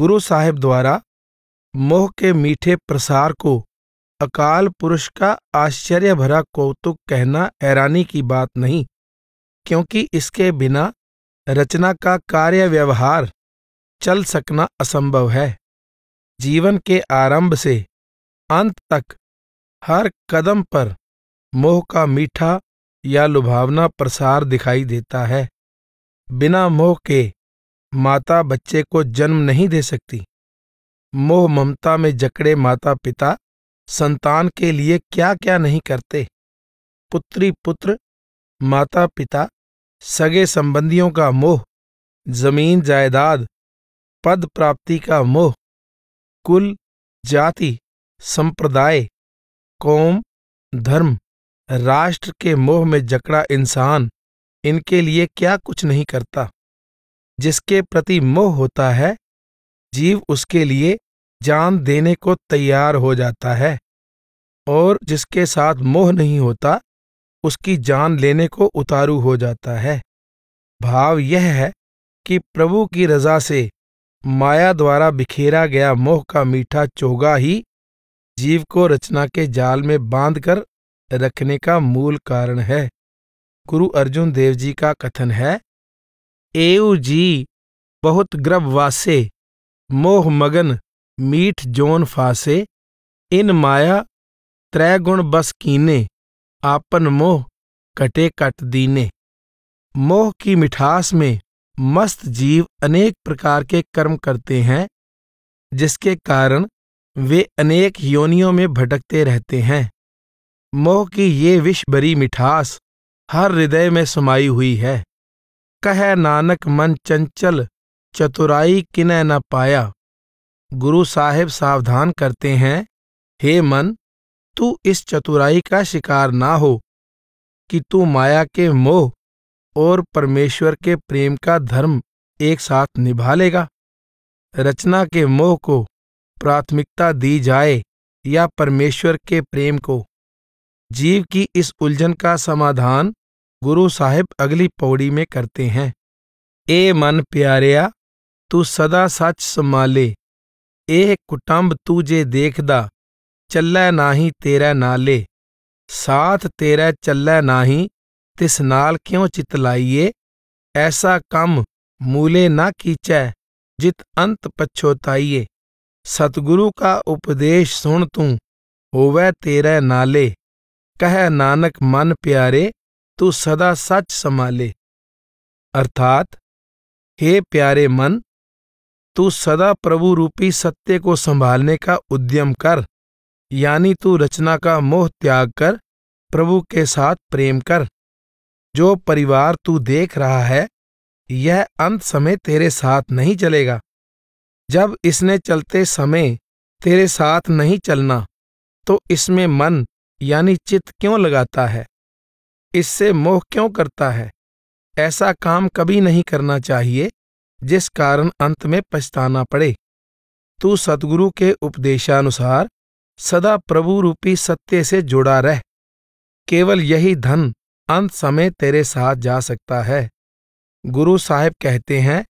गुरु साहिब द्वारा मोह के मीठे प्रसार को अकाल पुरुष का आश्चर्य भरा कौतुक कहना हैरानी की बात नहीं क्योंकि इसके बिना रचना का कार्य व्यवहार चल सकना असंभव है जीवन के आरंभ से अंत तक हर कदम पर मोह का मीठा या लुभावना प्रसार दिखाई देता है बिना मोह के माता बच्चे को जन्म नहीं दे सकती मोह ममता में जकड़े माता पिता संतान के लिए क्या क्या नहीं करते पुत्री पुत्र माता पिता सगे संबंधियों का मोह जमीन जायदाद पद प्राप्ति का मोह कुल जाति संप्रदाय कौम धर्म राष्ट्र के मोह में जकड़ा इंसान इनके लिए क्या कुछ नहीं करता जिसके प्रति मोह होता है जीव उसके लिए जान देने को तैयार हो जाता है और जिसके साथ मोह नहीं होता उसकी जान लेने को उतारू हो जाता है भाव यह है कि प्रभु की रजा से माया द्वारा बिखेरा गया मोह का मीठा चोगा ही जीव को रचना के जाल में बांधकर रखने का मूल कारण है गुरु अर्जुन देव जी का कथन है एऊ जी बहुत ग्रभवासे वासे मोह मगन मीठ जोन फासे इन माया त्रै गुण बस कीने आपन मोह कटे कट दीने मोह की मिठास में मस्त जीव अनेक प्रकार के कर्म करते हैं जिसके कारण वे अनेक योनियों में भटकते रहते हैं मोह की ये विष भरी मिठास हर हृदय में समाई हुई है कह नानक मन चंचल चतुराई किन न पाया गुरु साहेब सावधान करते हैं हे मन तू इस चतुराई का शिकार ना हो कि तू माया के मोह और परमेश्वर के प्रेम का धर्म एक साथ निभा लेगा रचना के मोह को प्राथमिकता दी जाए या परमेश्वर के प्रेम को जीव की इस उलझन का समाधान गुरु साहिब अगली पौड़ी में करते हैं ए मन प्यारिया तू सदा सच संभाले ए कुटुंब तू जे देखदा चलै नाही तेरे नाले साथ तेरे चलै नाही तिस नाल क्यों चित लाइए ऐसा कम मूले ना ਕੀਚੈ जित अंत पछोताइए सतगुरु का उपदेश सुन तू होवै तेरे नाले कह नानक मन प्यारे तू तो सदा सच संभाले अर्थात हे प्यारे मन तू सदा प्रभु रूपी सत्य को संभालने का उद्यम कर यानी तू रचना का मोह त्याग कर प्रभु के साथ प्रेम कर जो परिवार तू देख रहा है यह अंत समय तेरे साथ नहीं चलेगा जब इसने चलते समय तेरे साथ नहीं चलना तो इसमें मन यानी चित्त क्यों लगाता है इससे मोह क्यों करता है ऐसा काम कभी नहीं करना चाहिए जिस कारण अंत में पछताना पड़े तू सतगुरु के उपदेशानुसार सदा प्रभु रूपी सत्य से जुड़ा रह केवल यही धन अंत समय तेरे साथ जा सकता है गुरु साहेब कहते हैं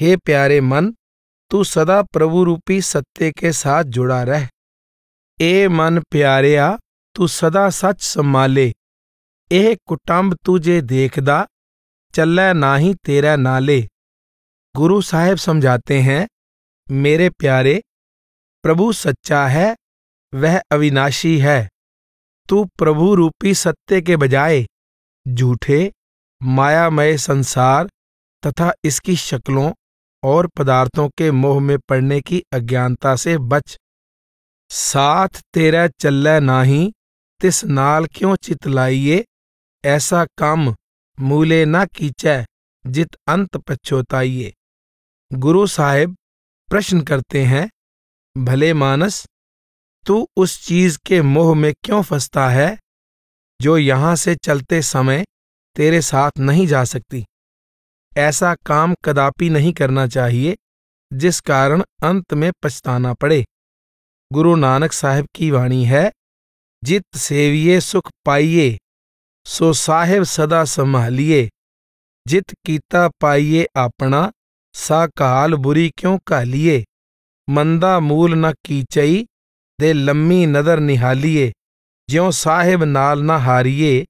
हे प्यारे मन तू सदा प्रभु रूपी सत्य के साथ जुड़ा रह ए मन प्यारे आ तू सदा सच संभाले ਇਹ ਕੁਟੰਬ ਤੁਝੇ देखदा चल्ला ना ही तेरा नाले गुरु साहेब समझाते हैं मेरे प्यारे प्रभु सच्चा है वह अविनाशी है तू प्रभु रूपी सत्य के बजाय झूठे मायामय संसार तथा इसकी शक्लों और पदार्थों के मोह में पड़ने की अज्ञानता से बच साथ तेरा चल नाही तिस नाल क्यों चितलाइए ऐसा काम मूले न कीचै जित अंत पछोताइए गुरु साहेब प्रश्न करते हैं भले मानस तू उस चीज के मोह में क्यों फंसता है जो यहां से चलते समय तेरे साथ नहीं जा सकती ऐसा काम कदापि नहीं करना चाहिए जिस कारण अंत में पछताना पड़े गुरु नानक साहब की वाणी है जित सेविये सुख पाइये ਸੋ ਸਾਹਿਬ ਸਦਾ ਸੰਭਾਲੀਏ ਜਿਤ ਕੀਤਾ ਪਾਈਏ ਆਪਣਾ ਸਾ ਕਾਲ ਬੁਰੀ ਕਿਉਂ ਕਾਲੀਏ ਮੰਦਾ ਮੂਲ ਨ ਕੀਚਈ ਦੇ ਲੰਮੀ ਨਦਰ ਨਿਹਾਲੀਏ ਜਿਉ ਸਾਹਿਬ ਨਾਲ ਨਾ ਹਾਰੀਏ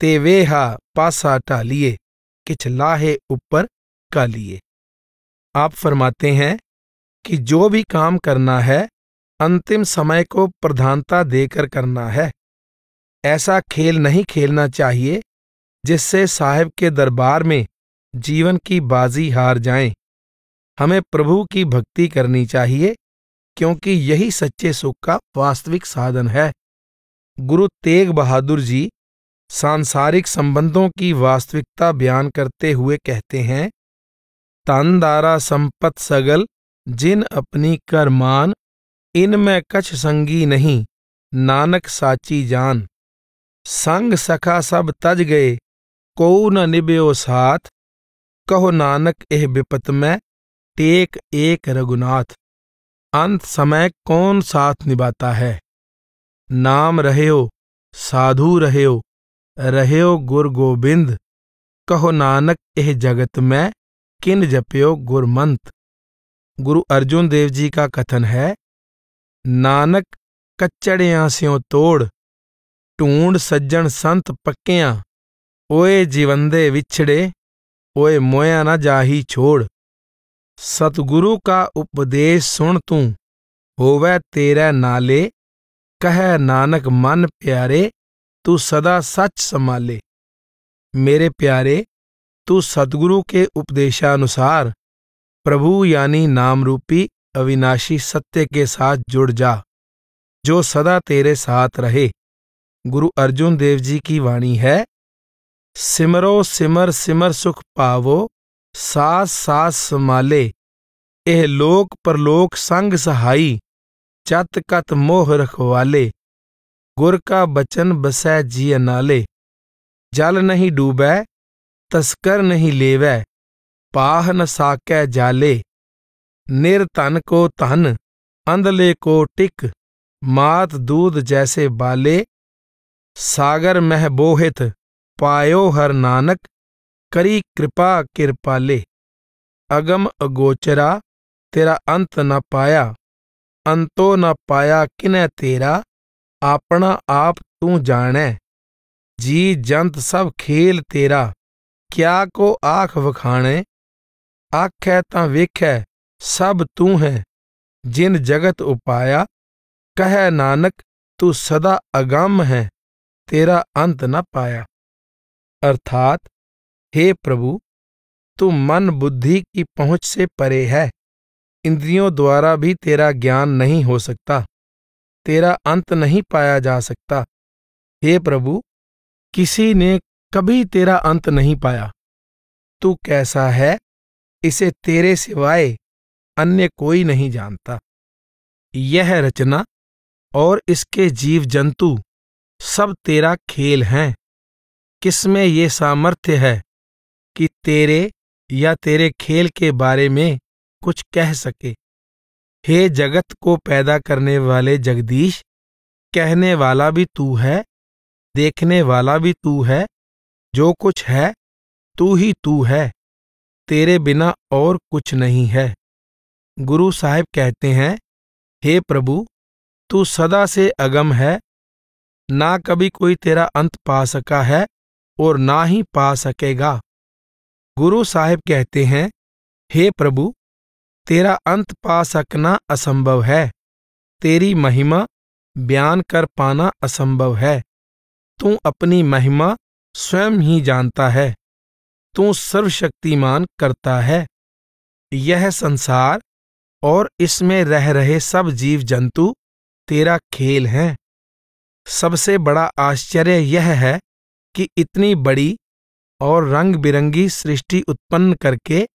ਤੇ ਵੇਹਾ ਪਾਸਾ ਢਾਲੀਏ किछ लाहे ऊपर का लिए आप फरमाते हैं कि जो भी काम करना है अंतिम समय को प्रधानता देकर करना है ऐसा खेल नहीं खेलना चाहिए जिससे साहेब के दरबार में जीवन की बाजी हार जाएं हमें प्रभु की भक्ति करनी चाहिए क्योंकि यही सच्चे सुख का वास्तविक साधन है गुरु तेग बहादुर जी सांसारिक संबंधों की वास्तविकता बयान करते हुए कहते हैं तनदारा संपत सगल जिन अपनी कर मान इनमें कछ संगी नहीं नानक साची जान संग सखा सब तज गए को न निब्यो साथ कहो नानक एह विपत में टेक एक रघुनाथ अंत समय कौन साथ निभाता है नाम रहे हो साधु रहे हो रहे हो गुर गोबिंद कहो नानक एह जगत में किन जप्यो गुरमंत गुरु अर्जुन देव जी का कथन है नानक कच्चड़ आंस्यों तोड़ ਢੂੰਡ सज्जन संत पक्या ਓਏ ਜੀਵੰਦੇ विछड़े ओए मोया न जाही छोड़ सतगुरु का उपदेश सुन तू होवे तेरे नाले कह नानक मन प्यारे तू सदा सच संभाले मेरे प्यारे तू सतगुरु के उपदेशानुसार प्रभु यानी नाम रूपी अविनाशी सत्य के साथ जुड़ जा जो सदा तेरे साथ रहे गुरु अर्जुन देव जी की वाणी है सिमरो सिमर सिमर सुख पावो सास सास समाले एह लोक परलोक संग सहाई चत कत मोह रखवाले गुर का बचन बसै जी नाले जल नहीं डूबै तस्कर नहीं लेवै पाह न साकै जाले निर्धन को धन अंधले को टिक मात दूध जैसे बाले ਸਾਗਰ ਮਹਿਬੋਹਿਤ ਪਾਇਓ ਹਰ ਨਾਨਕ ਕਰੀ ਕਿਰਪਾ ਕਿਰਪਾਲੇ ਅਗਮ ਅਗੋਚਰਾ ਤੇਰਾ ਅੰਤ ਨਾ ਪਾਇਆ ਅੰਤੋ ਨਾ ਪਾਇਆ ਕਿਨੈ ਤੇਰਾ ਆਪਣਾ ਆਪ ਤੂੰ ਜਾਣੈ ਜੀ ਜੰਤ ਸਭ ਖੇਲ ਤੇਰਾ ਕਿਆ ਕੋ ਆਖ ਵਖਾਣੇ ਆਖੈ ਤਾਂ ਵੇਖੈ ਸਭ ਤੂੰ ਹੈ ਜਿਨ ਜਗਤ ਉਪਾਇਆ ਕਹਿ ਨਾਨਕ ਤੂੰ ਸਦਾ ਅਗੰਮ ਹੈ तेरा अंत न पाया अर्थात हे प्रभु तू मन बुद्धि की पहुंच से परे है इंद्रियों द्वारा भी तेरा ज्ञान नहीं हो सकता तेरा अंत नहीं पाया जा सकता हे प्रभु किसी ने कभी तेरा अंत नहीं पाया तू कैसा है इसे तेरे सिवाय अन्य कोई नहीं जानता यह रचना और इसके जीव जंतु सब तेरा खेल है किसमें ये सामर्थ्य है कि तेरे या तेरे खेल के बारे में कुछ कह सके हे जगत को पैदा करने वाले जगदीश कहने वाला भी तू है देखने वाला भी तू है जो कुछ है तू ही तू है तेरे बिना और कुछ नहीं है गुरु साहब कहते हैं हे प्रभु तू सदा से अगम है ना कभी कोई तेरा अंत पा सका है और ना ही पा सकेगा गुरु साहिब कहते हैं हे प्रभु तेरा अंत पा सकना असंभव है तेरी महिमा बयान कर पाना असंभव है तू अपनी महिमा स्वयं ही जानता है तू सर्वशक्तिमान करता है यह संसार और इसमें रह रहे सब जीव जंतु तेरा खेल हैं सबसे बड़ा आश्चर्य यह है कि इतनी बड़ी और रंग बिरंगी सृष्टि उत्पन्न करके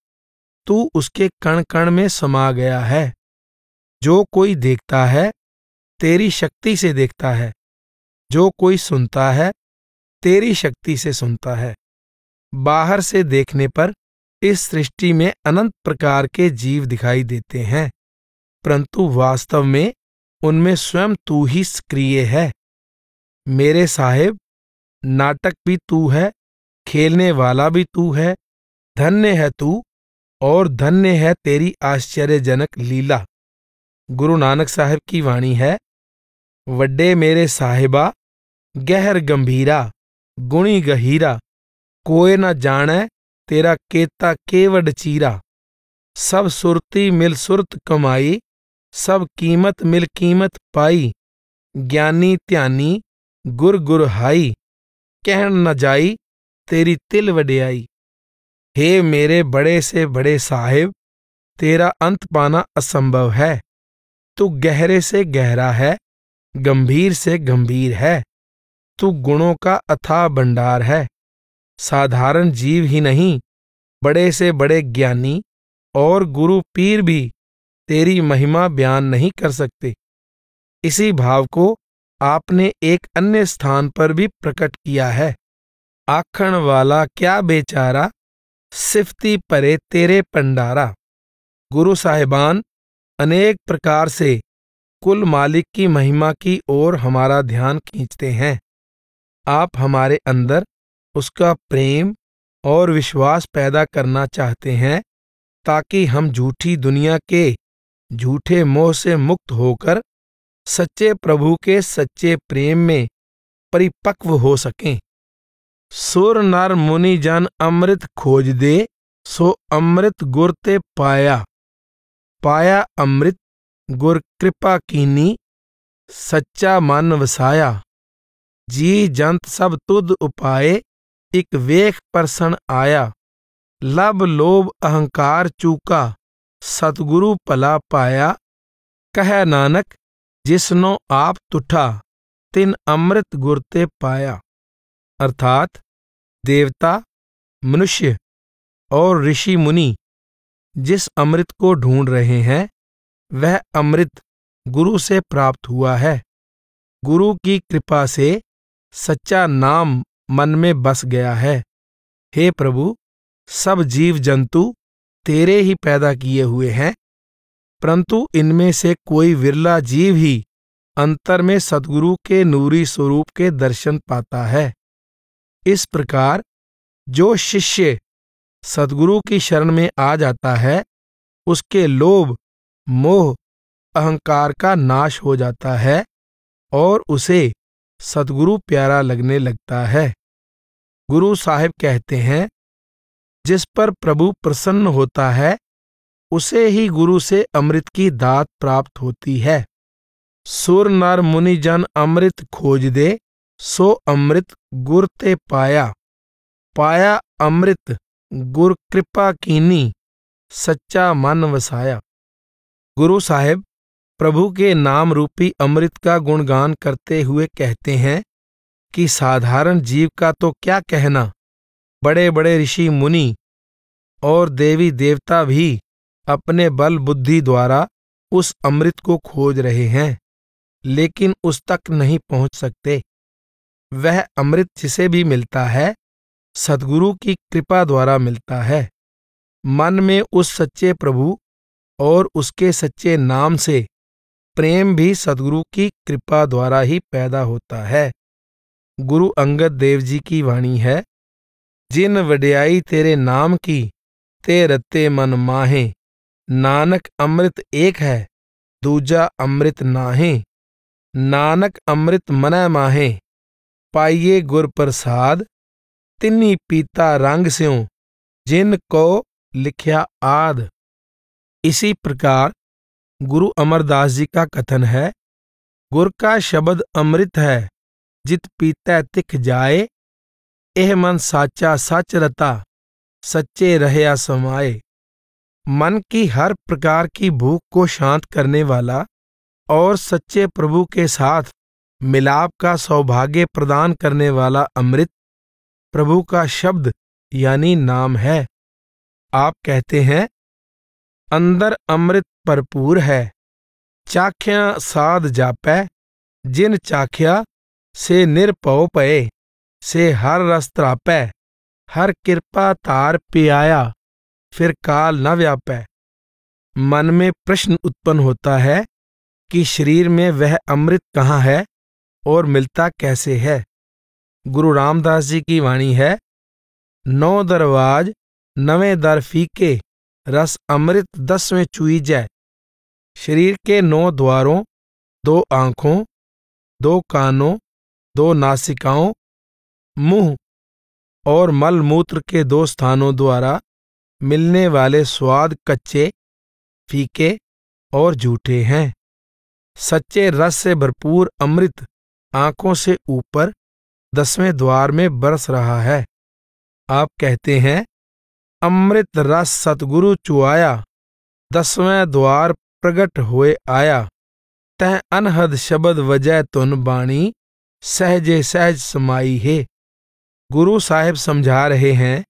तू उसके कण कण में समा गया है जो कोई देखता है तेरी शक्ति से देखता है जो कोई सुनता है तेरी शक्ति से सुनता है बाहर से देखने पर इस सृष्टि में अनंत प्रकार के जीव दिखाई देते हैं परंतु वास्तव में उनमें स्वयं तू ही सक्रिय है मेरे साहेब नाटक भी तू है खेलने वाला भी तू है धन्य है तू और धन्य है तेरी आश्चर्यजनक लीला गुरु नानक साहेब की वाणी है वड्डे मेरे साहेबा गहर गंभीरा गुणी गहीरा कोय न जाने तेरा केता केवड चीरा सब सुरती मिल सुरत कमाई सब कीमत मिल कीमत पाई ज्ञानी ध्यानी ਗੁਰ ਗੁਰ ਹਾਈ ਕਹਿਣ न जाई तेरी तिल आई हे मेरे बड़े से बड़े साहिब तेरा अंत पाना असंभव है तू गहरे से गहरा है गंभीर से गंभीर है तू गुणों का अथाह भंडार है साधारण जीव ही नहीं बड़े से बड़े ज्ञानी और गुरु पीर भी तेरी महिमा बयान नहीं कर सकते इसी भाव को आपने एक अन्य स्थान पर भी प्रकट किया है आखण वाला क्या बेचारा सिफती परे तेरे पंडारा गुरु साहिबान अनेक प्रकार से कुल मालिक की महिमा की ओर हमारा ध्यान खींचते हैं आप हमारे अंदर उसका प्रेम और विश्वास पैदा करना चाहते हैं ताकि हम झूठी दुनिया के झूठे मोह से मुक्त होकर सच्चे प्रभु के सच्चे प्रेम में परिपक्व हो सकें सुर नर मुनि जन अमृत खोज दे सो अमृत गुर ते पाया पाया अमृत गुर कृपा कीनी सच्चा मन वसाया जी जंत सब तुद उपाए इक वेख परसन आया लब लोभ अहंकार चूका सतगुरु पला पाया कह नानक जिसनो आप तुठा तिन अमृत गुरते पाया अर्थात देवता मनुष्य और ऋषि मुनि जिस अमृत को ढूंढ रहे हैं वह अमृत गुरु से प्राप्त हुआ है गुरु की कृपा से सच्चा नाम मन में बस गया है हे प्रभु सब जीव जंतु तेरे ही पैदा किए हुए हैं परंतु इनमें से कोई विरला जीव ही अंतर में सदगुरु के नूरी स्वरूप के दर्शन पाता है इस प्रकार जो शिष्य सदगुरु की शरण में आ जाता है उसके लोभ मोह अहंकार का नाश हो जाता है और उसे सदगुरु प्यारा लगने लगता है गुरु साहिब कहते हैं जिस पर प्रभु प्रसन्न होता है उसे ही गुरु से अमृत की दात प्राप्त होती है सुर नर मुनि जन अमृत खोज दे सो अमृत गुर ते पाया पाया अमृत गुर कृपा कीनी सच्चा मन वसाया गुरु साहेब प्रभु के नाम रूपी अमृत का गुणगान करते हुए कहते हैं कि साधारण जीव का तो क्या कहना बड़े बड़े ऋषि मुनि और देवी देवता भी अपने बल बुद्धि द्वारा उस अमृत को खोज रहे हैं लेकिन उस तक नहीं पहुंच सकते वह अमृत जिसे भी मिलता है सदगुरु की कृपा द्वारा मिलता है मन में उस सच्चे प्रभु और उसके सच्चे नाम से प्रेम भी सदगुरु की कृपा द्वारा ही पैदा होता है गुरु अंगद देव जी की वाणी है जिन वड्याई तेरे नाम की ते रत्ते मन माहें नानक अमृत एक है दूजा अमृत नाहे नानक अमृत मन माहे पाइये गुर प्रसाद तिन्नी पीता रंग स्यों जिन को लिखया आद इसी प्रकार गुरु अमरदास जी का कथन है गुर का शब्द अमृत है जित पीता तिख जाए एह मन साचा सच रता सच्चे रहया समाए मन की हर प्रकार की भूख को शांत करने वाला और सच्चे प्रभु के साथ मिलाप का सौभाग्य प्रदान करने वाला अमृत प्रभु का शब्द यानी नाम है आप कहते हैं अंदर अमृत भरपूर है चाख्या साध जापै जिन चाख्या से निरपौ पए से हर रस त्रापै हर कृपा तार पियाया फिर काल न व्यापै मन में प्रश्न उत्पन्न होता है कि शरीर में वह अमृत कहाँ है और मिलता कैसे है गुरु रामदास जी की वाणी है नौ दरवाज नवे दर फीके रस अमृत दसवें चुई जय शरीर के नौ द्वारों दो आंखों दो कानों दो नासिकाओं मुंह और मल मूत्र के दो स्थानों द्वारा मिलने वाले स्वाद कच्चे फीके और झूठे हैं सच्चे रस से भरपूर अमृत आंखों से ऊपर दसवें द्वार में बरस रहा है आप कहते हैं अमृत रस सतगुरु चुआया दसवें द्वार प्रगट हुए आया तह अनहद शब्द वजह तुन बाणी सहजे सहज समाई है गुरु साहिब समझा रहे हैं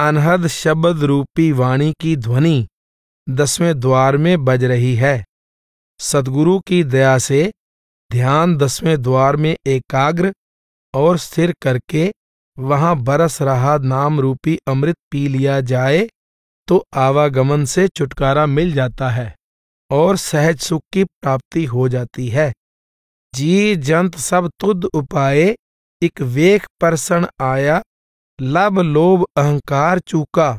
अनहद शब्द रूपी वाणी की ध्वनि दसवें द्वार में बज रही है सदगुरु की दया से ध्यान दसवें द्वार में एकाग्र और स्थिर करके वहां बरस रहा नाम रूपी अमृत पी लिया जाए तो आवागमन से छुटकारा मिल जाता है और सहज सुख की प्राप्ति हो जाती है जी जंत सब तुद उपाय एक वेख परसण आया लब लोभ अहंकार चूका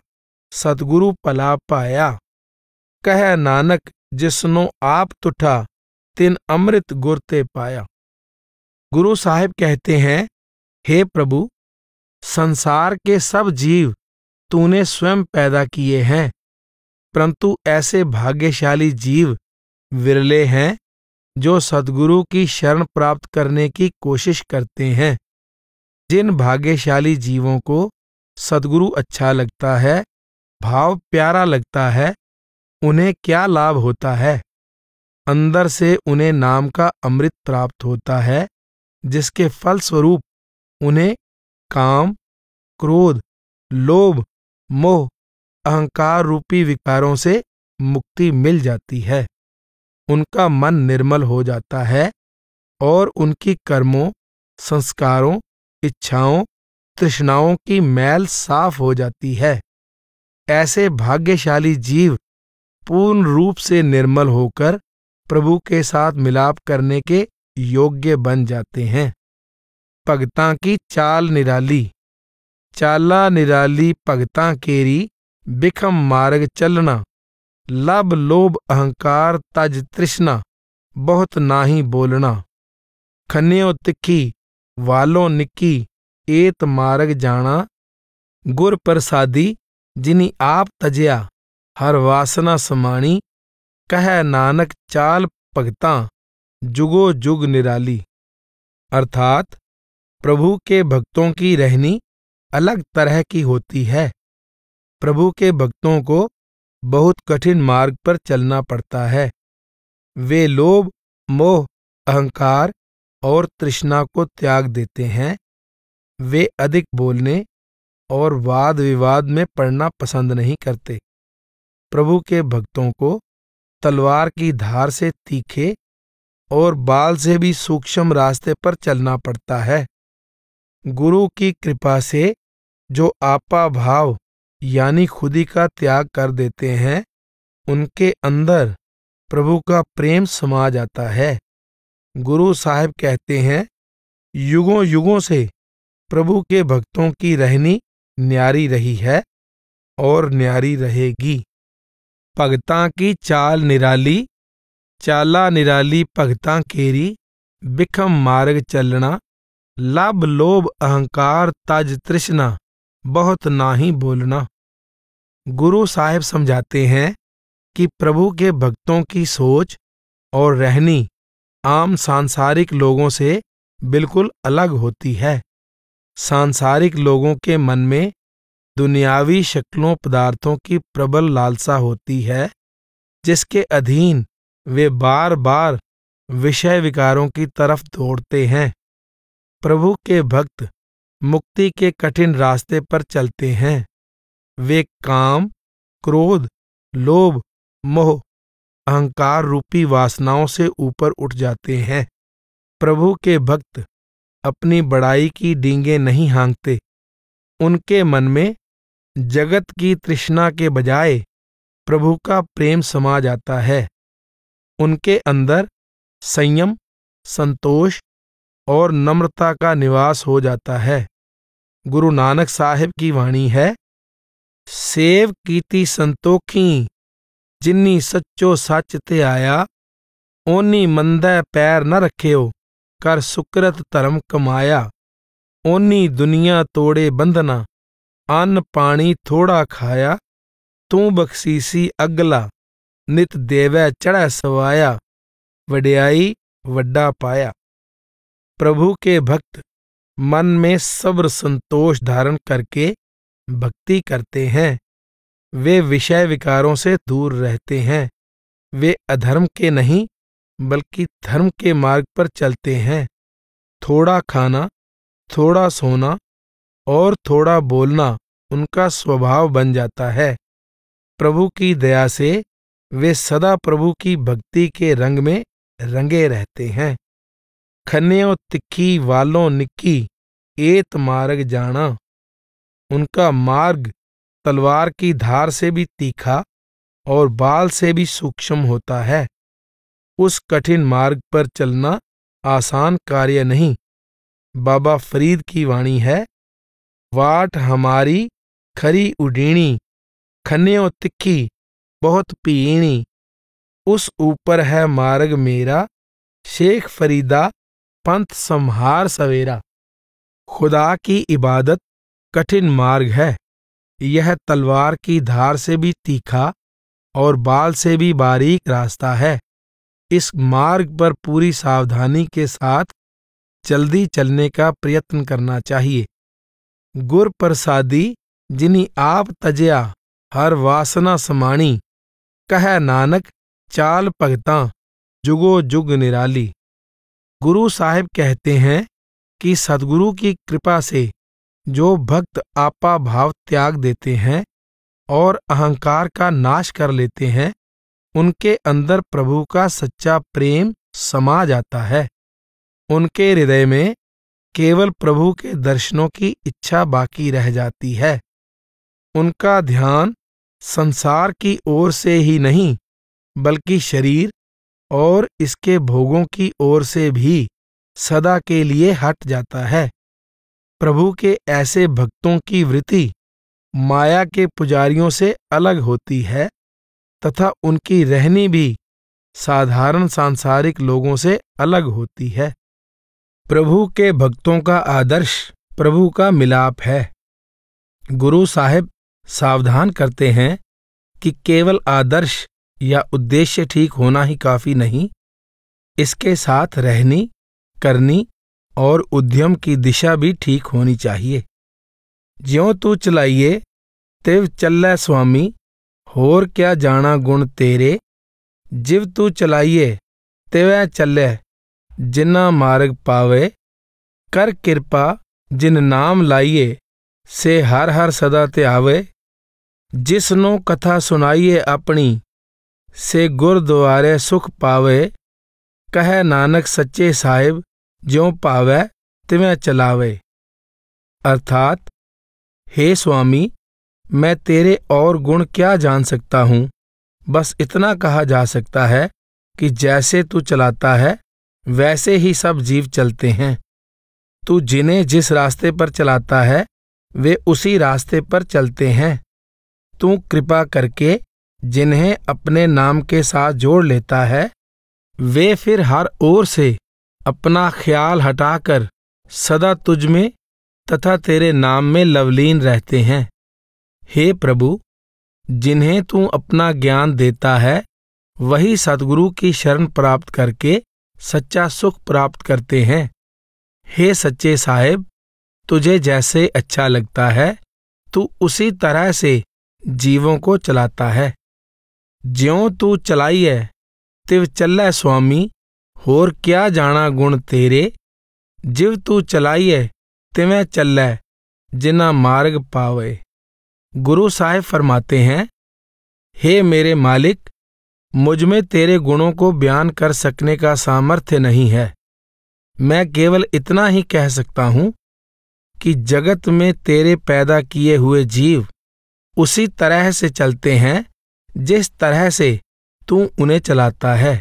सतगुरु पला पाया कह नानक जिसनों आप तुठा तिन अमृत गुरते पाया गुरु साहिब कहते हैं हे प्रभु संसार के सब जीव तूने स्वयं पैदा किए हैं परंतु ऐसे भाग्यशाली जीव विरले हैं जो सदगुरु की शरण प्राप्त करने की कोशिश करते हैं जिन भाग्यशाली जीवों को सदगुरु अच्छा लगता है भाव प्यारा लगता है उन्हें क्या लाभ होता है अंदर से उन्हें नाम का अमृत प्राप्त होता है जिसके फलस्वरूप उन्हें काम क्रोध लोभ मोह अहंकार रूपी विकारों से मुक्ति मिल जाती है उनका मन निर्मल हो जाता है और उनकी कर्मों संस्कारों इच्छाओं तृष्णाओं की मैल साफ हो जाती है ऐसे भाग्यशाली जीव पूर्ण रूप से निर्मल होकर प्रभु के साथ मिलाप करने के योग्य बन जाते हैं पगता की चाल निराली चाला निराली पगता केरी बिखम मार्ग चलना लब लोभ अहंकार तज तृष्णा बहुत नाही बोलना खन्यो तिखी वालों निक्की एत मार्ग जाना गुर प्रसादी जिनी आप तजया हर वासना समाणी कह नानक चाल भगता जुगो जुग निराली अर्थात प्रभु के भक्तों की रहनी अलग तरह की होती है प्रभु के भक्तों को बहुत कठिन मार्ग पर चलना पड़ता है वे लोभ मोह अहंकार और तृष्णा को त्याग देते हैं वे अधिक बोलने और वाद विवाद में पड़ना पसंद नहीं करते प्रभु के भक्तों को तलवार की धार से तीखे और बाल से भी सूक्ष्म रास्ते पर चलना पड़ता है गुरु की कृपा से जो आपा भाव यानी खुदी का त्याग कर देते हैं उनके अंदर प्रभु का प्रेम समा जाता है गुरु साहब कहते हैं युगों युगों से प्रभु के भक्तों की रहनी न्यारी रही है और न्यारी रहेगी भगतां की चाल निराली चाला निराली भगतां केरी बिखम मार्ग चलना लभ लोभ अहंकार तज तृष्णा बहुत ना ही बोलना गुरु साहेब समझाते हैं कि प्रभु के भक्तों की सोच और रहनी आम सांसारिक लोगों से बिल्कुल अलग होती है सांसारिक लोगों के मन में दुनियावी शक्लों पदार्थों की प्रबल लालसा होती है जिसके अधीन वे बार बार विषय विकारों की तरफ दौड़ते हैं प्रभु के भक्त मुक्ति के कठिन रास्ते पर चलते हैं वे काम क्रोध लोभ मोह अहंकार रूपी वासनाओं से ऊपर उठ जाते हैं प्रभु के भक्त अपनी बड़ाई की डींगे नहीं हाँकते उनके मन में जगत की तृष्णा के बजाय प्रभु का प्रेम समा जाता है उनके अंदर संयम संतोष और नम्रता का निवास हो जाता है गुरु नानक साहिब की वाणी है सेव कीती संतोखी जिन्नी सच्चो सच ते आया ओनी ਮੰਦੈ ਪੈਰ ਨ ਰੱਖਿਓ ਕਰ ਸੁਕਰਤ ਧਰਮ ਕਮਾਇਆ ओनी ਦੁਨੀਆ ਤੋੜੇ ਬੰਧਨਾ ਅੰਨ ਪਾਣੀ ਥੋੜਾ ਖਾਇਆ ਤੂੰ ਬਖਸ਼ੀਸੀ ਅਗਲਾ ਨਿਤ ਦੇਵੈ ਚੜੈ ਸਵਾਇਆ ਵਡਿਆਈ ਵੱਡਾ ਪਾਇਆ प्रभु के भक्त मन में सब्र संतोष धारण करके भक्ति करते हैं वे विषय विकारों से दूर रहते हैं वे अधर्म के नहीं बल्कि धर्म के मार्ग पर चलते हैं थोड़ा खाना थोड़ा सोना और थोड़ा बोलना उनका स्वभाव बन जाता है प्रभु की दया से वे सदा प्रभु की भक्ति के रंग में रंगे रहते हैं खन्यो तिखी वालों निक्की एत मार्ग जाना उनका मार्ग तलवार की धार से भी तीखा और बाल से भी सूक्ष्म होता है उस कठिन मार्ग पर चलना आसान कार्य नहीं बाबा फरीद की वाणी है वाट हमारी खरी उडीणी खन्यो तिखी बहुत पीणी उस ऊपर है मार्ग मेरा शेख फरीदा पंथ संहार सवेरा खुदा की इबादत कठिन मार्ग है यह तलवार की धार से भी तीखा और बाल से भी बारीक रास्ता है इस मार्ग पर पूरी सावधानी के साथ जल्दी चलने का प्रयत्न करना चाहिए गुर प्रसादी जिनी आप तजया हर वासना समाणी कह नानक चाल पगता जुगो जुग निराली गुरु साहिब कहते हैं कि सदगुरु की कृपा से जो भक्त आपा भाव त्याग देते हैं और अहंकार का नाश कर लेते हैं उनके अंदर प्रभु का सच्चा प्रेम समा जाता है उनके हृदय में केवल प्रभु के दर्शनों की इच्छा बाकी रह जाती है उनका ध्यान संसार की ओर से ही नहीं बल्कि शरीर और इसके भोगों की ओर से भी सदा के लिए हट जाता है प्रभु के ऐसे भक्तों की वृत्ति माया के पुजारियों से अलग होती है तथा उनकी रहनी भी साधारण सांसारिक लोगों से अलग होती है प्रभु के भक्तों का आदर्श प्रभु का मिलाप है गुरु साहेब सावधान करते हैं कि केवल आदर्श या उद्देश्य ठीक होना ही काफी नहीं इसके साथ रहनी करनी ਔਰ उद्यम ਕੀ ਦਿਸ਼ਾ ਵੀ ਠੀਕ ਹੋਣੀ ਚਾਹੀਏ ਜਿਉਂ ਤੂੰ ਚਲਾਈਏ ਤੇ ਚੱਲੈ ਸੁਆਮੀ ਹੋਰ ਕਿਆ ਜਾਣਾ ਗੁਣ ਤੇਰੇ ਜਿਵ ਤੂੰ ਚਲਾਈਏ ਤਿਵੈ ਚੱਲੈ ਜਿਨ੍ਹਾਂ ਮਾਰਗ ਪਾਵੇ ਕਰ ਕਿਰਪਾ ਜਿਨ ਨਾਮ ਲਾਈਏ ਸੇ ਹਰ ਹਰ ਸਦਾ ਧਿਆਵੇ ਜਿਸ ਨੂੰ ਕਥਾ ਸੁਣਾਈਏ ਆਪਣੀ ਸੇ ਗੁਰਦੁਆਰੇ ਸੁਖ ਪਾਵੇ ਕਹੈ ਨਾਨਕ ਸੱਚੇ ਸਾਹਿਬ ज्यों पावै तिवें चलावे अर्थात हे स्वामी मैं तेरे और गुण क्या जान सकता हूँ बस इतना कहा जा सकता है कि जैसे तू चलाता है वैसे ही सब जीव चलते हैं तू जिन्हें जिस रास्ते पर चलाता है वे उसी रास्ते पर चलते हैं तू कृपा करके जिन्हें अपने नाम के साथ जोड़ लेता है वे फिर हर ओर से अपना ख्याल हटाकर सदा तुझ में तथा तेरे नाम में लवलीन रहते हैं हे प्रभु जिन्हें तू अपना ज्ञान देता है वही सदगुरु की शरण प्राप्त करके सच्चा सुख प्राप्त करते हैं हे सच्चे साहेब तुझे जैसे अच्छा लगता है तू उसी तरह से जीवों को चलाता है ज्यों तू चलाई है तिव चल स्वामी ਹੋਰ ਕਿਆ ਜਾਣਾ ਗੁਣ ਤੇਰੇ ਜਿਵ ਤੂੰ ਚਲਾਈਐ तिवें चल्लै जिना मार्ग पावे गुरु साहेब फरमाते हैं हे मेरे मालिक मुझमें तेरे गुणों को बयान कर सकने का सामर्थ्य नहीं है मैं केवल इतना ही कह सकता हूं कि जगत में तेरे पैदा किए हुए जीव उसी तरह से चलते हैं जिस तरह से तू उन्हें चलाता है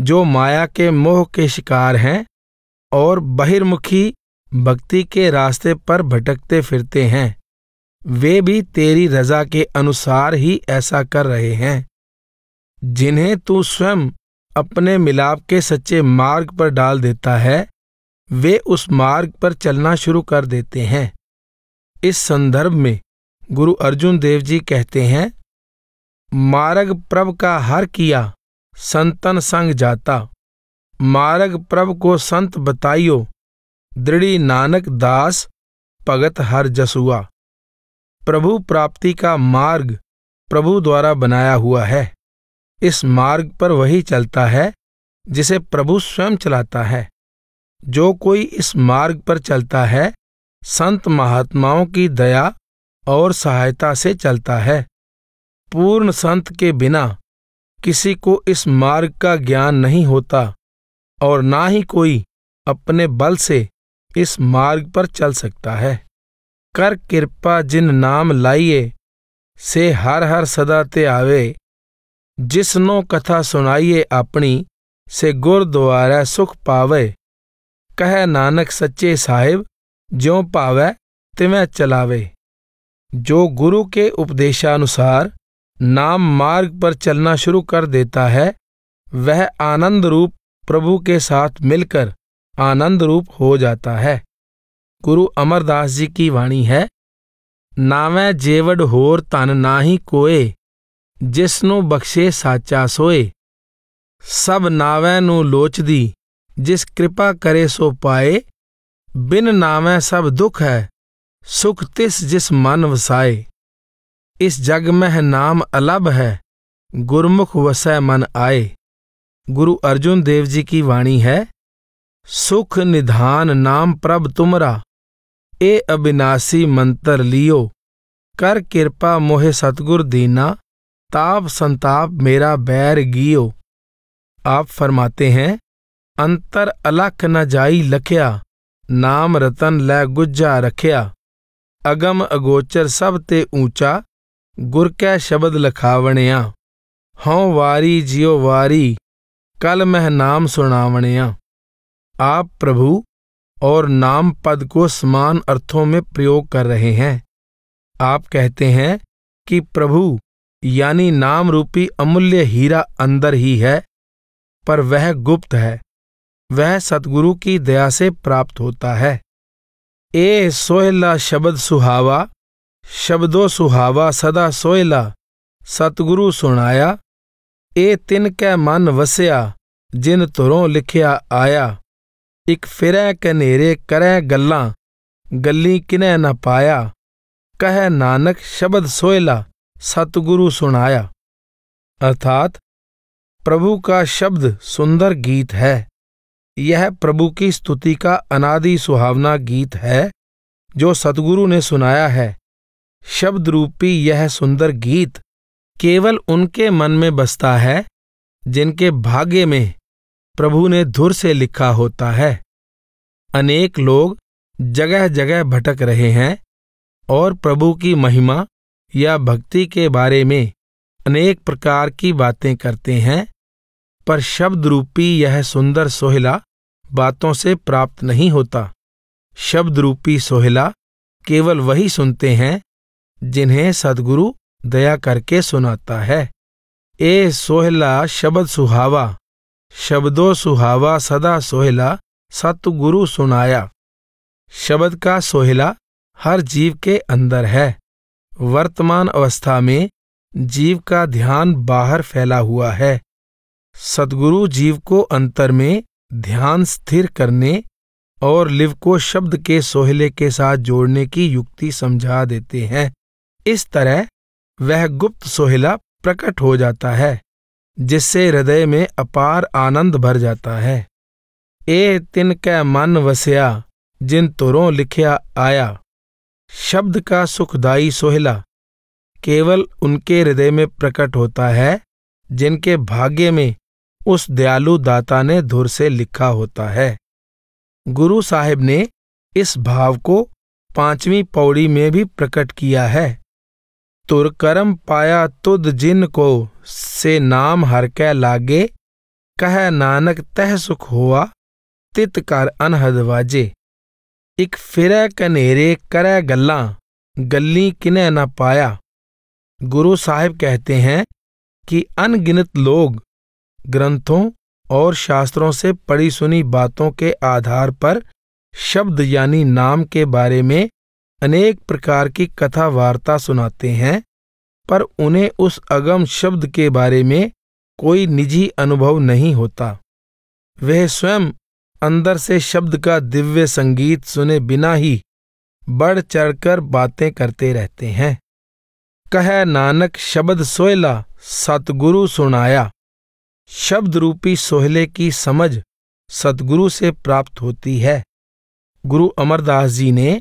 जो माया के मोह के शिकार हैं और बहिर्मुखी भक्ति के रास्ते पर भटकते फिरते हैं वे भी तेरी रजा के अनुसार ही ऐसा कर रहे हैं जिन्हें तू स्वयं अपने मिलाप के सच्चे मार्ग पर डाल देता है वे उस मार्ग पर चलना शुरू कर देते हैं इस संदर्भ में गुरु अर्जुन देव जी कहते हैं मार्ग प्रभ का हर किया संतन संग जाता मार्ग प्रभ को संत बताइयो दृढ़ी नानक दास भगत हर जसुआ प्रभु प्राप्ति का मार्ग प्रभु द्वारा बनाया हुआ है इस मार्ग पर वही चलता है जिसे प्रभु स्वयं चलाता है जो कोई इस मार्ग पर चलता है संत महात्माओं की दया और सहायता से चलता है पूर्ण संत के बिना किसी को इस मार्ग का ज्ञान नहीं होता और ना ही कोई अपने बल से इस मार्ग पर चल सकता है कर कृपा जिन नाम लाइए से हर हर सदा ते आवे जिसनो कथा सुनाइए अपनी से गुरुद्वारा सुख पावे कह नानक सच्चे साहिब ज्यो पावे तिवें चलावे जो गुरु के उपदेशानुसार नाम मार्ग पर चलना शुरू कर देता है वह आनंद रूप प्रभु के साथ मिलकर आनंद रूप हो जाता है गुरु अमरदास जी की वाणी है ਨਾਵੇਂ ਜੇਵੜ ਹੋਰ ਤਨ ਨਾਹੀ ਕੋਏ ਜਿਸ ਨੂੰ ਬਖਸ਼ੇ ਸਾਚਾ ਸੋਏ ਸਭ ਨਾਵੇਂ ਨੂੰ ਲੋਚਦੀ ਜਿਸ ਕਿਰਪਾ ਕਰੇ ਸੋ ਪਾਏ ਬਿਨ ਨਾਵੇਂ ਸਭ ਦੁਖ ਹੈ ਸੁਖ ਤਿਸ ਜਿਸ ਮਨ ਵਸਾਏ इस जग में नाम अलभ है गुरमुख वसै मन आए गुरु अर्जुन देव जी की वाणी है सुख निधान नाम प्रभ तुमरा ए अविनाशी मंत्र लियो कर कृपा मोहे सतगुर दीना ताप संताप मेरा बैर गियो आप फरमाते हैं अंतर अलख न जाई लख्या नाम रतन लै गुज्जा रख्या अगम अगोचर सब ते ऊंचा गुर कै शब्द लखावण्या हौ वारी जियो वारी कल मह नाम सुनावण आप प्रभु और नाम पद को समान अर्थों में प्रयोग कर रहे हैं आप कहते हैं कि प्रभु यानी नाम रूपी अमूल्य हीरा अंदर ही है पर वह गुप्त है वह सतगुरु की दया से प्राप्त होता है ए सोहला शब्द सुहावा शब्दो सुहावा सदा सोयला सतगुरु सुनाया ए तिन कै मन वसया जिन तुरों लिखया आया इक फिरै कनेरे करै गल्लां गली किनै न पाया कह नानक शब्द सोयला सतगुरु सुनाया अर्थात प्रभु का शब्द सुंदर गीत है यह प्रभु की स्तुति का अनादि सुहावना गीत है जो सतगुरु ने सुनाया है शब्द रूपी यह सुंदर गीत केवल उनके मन में बसता है जिनके भाग्य में प्रभु ने धुर से लिखा होता है अनेक लोग जगह जगह भटक रहे हैं और प्रभु की महिमा या भक्ति के बारे में अनेक प्रकार की बातें करते हैं पर शब्द रूपी यह सुंदर सोहिला बातों से प्राप्त नहीं होता शब्द रूपी सोहिला केवल वही सुनते हैं जिन्हें सदगुरु दया करके सुनाता है ए सोहला शब्द सुहावा शब्दो सुहावा सदा सोहला सतगुरु सुनाया शब्द का सोहला हर जीव के अंदर है वर्तमान अवस्था में जीव का ध्यान बाहर फैला हुआ है सदगुरु जीव को अंतर में ध्यान स्थिर करने और लिव को शब्द के सोहले के साथ जोड़ने की युक्ति समझा देते हैं इस तरह वह गुप्त सोहिला प्रकट हो जाता है जिससे हृदय में अपार आनंद भर जाता है ए तिन कै मन वसया जिन तुरों लिखिया आया शब्द का सुखदाई सोहिला केवल उनके हृदय में प्रकट होता है जिनके भाग्य में उस दयालु दाता ने धुर से लिखा होता है गुरु साहिब ने इस भाव को पांचवी पौड़ी में भी प्रकट किया है तुरकरम पाया तुद जिन को से नाम हर कै लागे कह नानक तह सुख हुआ तित कर अनहद वाजे इक फिरै कनेरे करै गल्ला गल्ली किने न पाया गुरु साहिब कहते हैं कि अनगिनत लोग ग्रंथों और शास्त्रों से पढ़ी सुनी बातों के आधार पर शब्द यानी नाम के बारे में अनेक प्रकार की कथा वार्ता सुनाते हैं पर उन्हें उस अगम शब्द के बारे में कोई निजी अनुभव नहीं होता वह स्वयं अंदर से शब्द का दिव्य संगीत सुने बिना ही बढ़ चढ़कर बातें करते रहते हैं कह नानक शब्द सोयला सतगुरु सुनाया शब्द रूपी सोहले की समझ सतगुरु से प्राप्त होती है गुरु अमरदास जी ने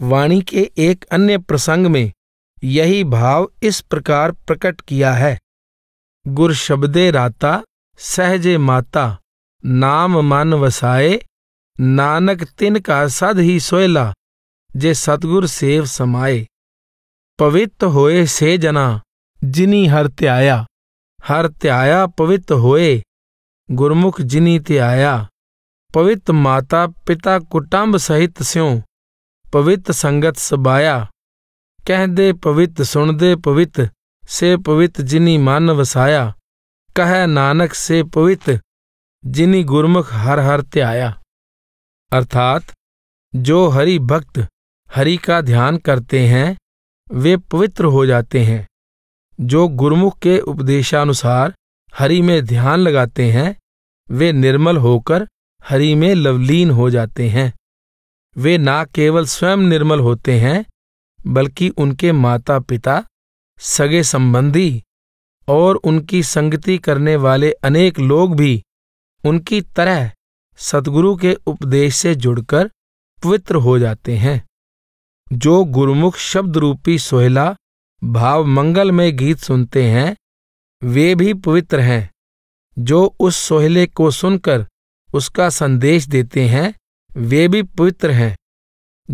वाणी के एक अन्य प्रसंग में यही भाव इस प्रकार प्रकट किया है गुर शब्दे राता सहजे माता नाम मन वसाए नानक तिन का सद ही सोयला जे सतगुर सेव समाए पवित्र होए से जना जिनी हर त्याया हर त्याया पवित्र होए गुरमुख जिनी त्याया पवित्र माता पिता कुटुंब सहित स्यों पवित्र संगत सबाया कह दे पवित्र सुन दे पवित से पवित जिनी मन वसाया कह नानक से पवित जिनी गुरमुख हर हर त्याया अर्थात जो हरि भक्त हरि का ध्यान करते हैं वे पवित्र हो जाते हैं जो गुरमुख के उपदेशानुसार हरि में ध्यान लगाते हैं वे निर्मल होकर हरि में लवलीन हो जाते हैं वे ना केवल स्वयं निर्मल होते हैं बल्कि उनके माता पिता सगे संबंधी और उनकी संगति करने वाले अनेक लोग भी उनकी तरह सदगुरु के उपदेश से जुड़कर पवित्र हो जाते हैं जो गुरुमुख शब्द रूपी सोहला भाव मंगल में गीत सुनते हैं वे भी पवित्र हैं जो उस सोहले को सुनकर उसका संदेश देते हैं वे भी पवित्र हैं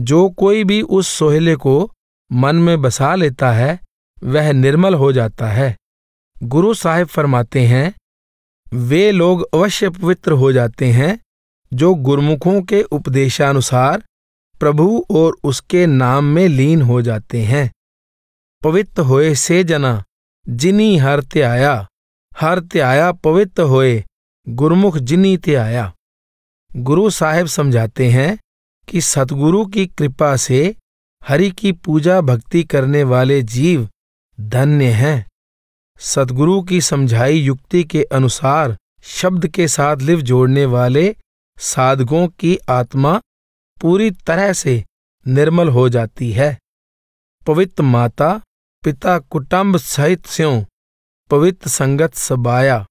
जो कोई भी उस सोहेले को मन में बसा लेता है वह निर्मल हो जाता है गुरु साहिब फरमाते हैं वे लोग अवश्य पवित्र हो जाते हैं जो गुरमुखों के उपदेशानुसार प्रभु और उसके नाम में लीन हो जाते हैं पवित्र होए से जना जिनी हर त्याया हर त्याया पवित्र होए गुरमुख जिनी त्याया गुरु साहेब समझाते हैं कि सतगुरु की कृपा से हरि की पूजा भक्ति करने वाले जीव धन्य हैं सतगुरु की समझाई युक्ति के अनुसार शब्द के साथ लिव जोड़ने वाले साधकों की आत्मा पूरी तरह से निर्मल हो जाती है पवित्र माता पिता कुटुंब सहित स्यों पवित्र संगत सबाया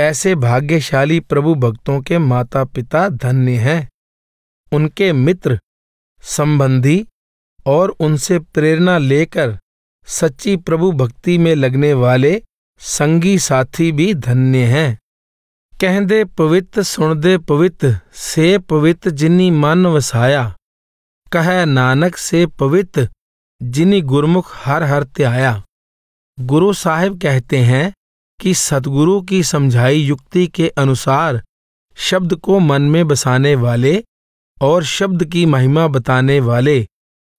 ऐसे भाग्यशाली प्रभु भक्तों के माता पिता धन्य हैं उनके मित्र संबंधी और उनसे प्रेरणा लेकर सच्ची प्रभु भक्ति में लगने वाले संगी साथी भी धन्य हैं कह दे पवित्र सुन दे पवित्र से पवित्र जिनी मन वसाया कह नानक से पवित्र जिनी गुरमुख हर हर त्याया गुरु साहिब कहते हैं कि सदगुरु की समझाई युक्ति के अनुसार शब्द को मन में बसाने वाले और शब्द की महिमा बताने वाले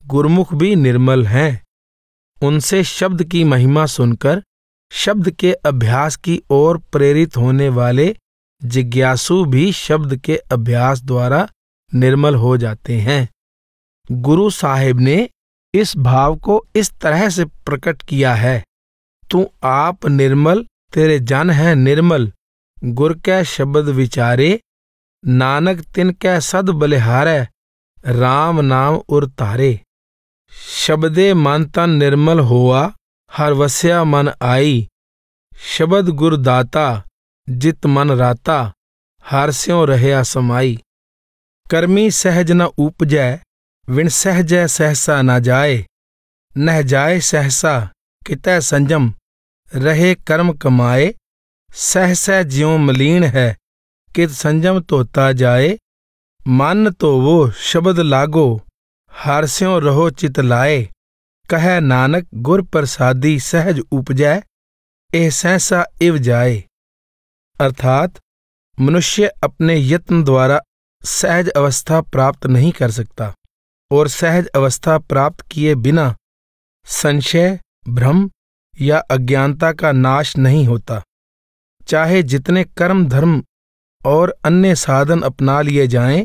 गुरमुख भी निर्मल हैं उनसे शब्द की महिमा सुनकर शब्द के अभ्यास की ओर प्रेरित होने वाले जिज्ञासु भी शब्द के अभ्यास द्वारा निर्मल हो जाते हैं गुरु साहिब ने इस भाव को इस तरह से प्रकट किया है तू आप निर्मल ਤੇਰੇ ਜਨ ਹੈ ਨਿਰਮਲ ਗੁਰ ਕੈ ਸ਼ਬਦ ਵਿਚਾਰੇ ਨਾਨਕ ਤਿਨ ਕੈ ਸਦ ਬਲਿਹਾਰੈ RAM ਨਾਮ ਉਰ ਧਾਰੇ ਸ਼ਬਦੇ ਮਨ ਤਨ ਨਿਰਮਲ ਹੋਆ ਹਰ ਵਸਿਆ ਮਨ ਆਈ ਸ਼ਬਦ ਗੁਰ ਦਾਤਾ ਜਿਤ ਮਨ ਰਾਤਾ ਹਰ ਸਿਉ ਰਹਿਆ ਸਮਾਈ ਕਰਮੀ ਸਹਿਜ ਨ ਉਪਜੈ ਵਿਣ ਸਹਿਜੈ ਸਹਸਾ ਨ ਜਾਏ ਨਹਿ ਜਾਏ ਸਹਸਾ ਕਿਤੈ ਸੰਜਮ रहे कर्म कमाए सह सह ज्यो मलीन है कि संजम तोता जाए मन तो वो शब्द लागो हर स्यों रहो चित लाए कह नानक गुर प्रसादी सहज उपजै एह सहसा इव जाए अर्थात मनुष्य अपने यत्न द्वारा सहज अवस्था प्राप्त नहीं कर सकता और सहज अवस्था प्राप्त किए बिना संशय भ्रम या अज्ञानता का नाश नहीं होता चाहे जितने कर्म धर्म और अन्य साधन अपना लिए जाएं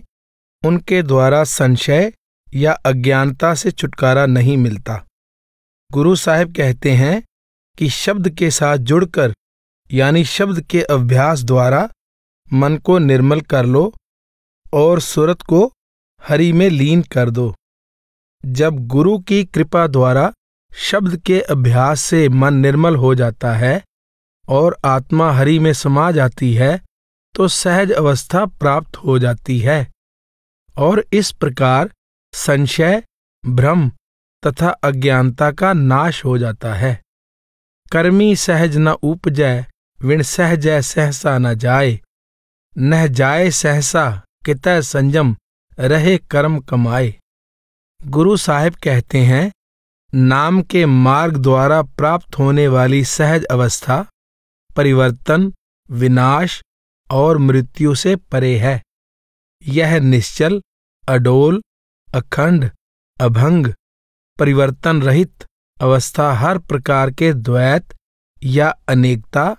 उनके द्वारा संशय या अज्ञानता से छुटकारा नहीं मिलता गुरु साहब कहते हैं कि शब्द के साथ जुड़कर यानी शब्द के अभ्यास द्वारा मन को निर्मल कर लो और सूरत को हरी में लीन कर दो जब गुरु की कृपा द्वारा शब्द के अभ्यास से मन निर्मल हो जाता है और आत्मा हरि में समा जाती है तो सहज अवस्था प्राप्त हो जाती है और इस प्रकार संशय भ्रम तथा अज्ञानता का नाश हो जाता है कर्मी सहज न उपजय विण सहजय सहसा न जाए न जाए सहसा कित संयम रहे कर्म कमाए गुरु साहिब कहते हैं नाम के मार्ग द्वारा प्राप्त होने वाली सहज अवस्था परिवर्तन विनाश और मृत्यु से परे है यह निश्चल अडोल अखंड अभंग परिवर्तन रहित अवस्था हर प्रकार के द्वैत या अनेकता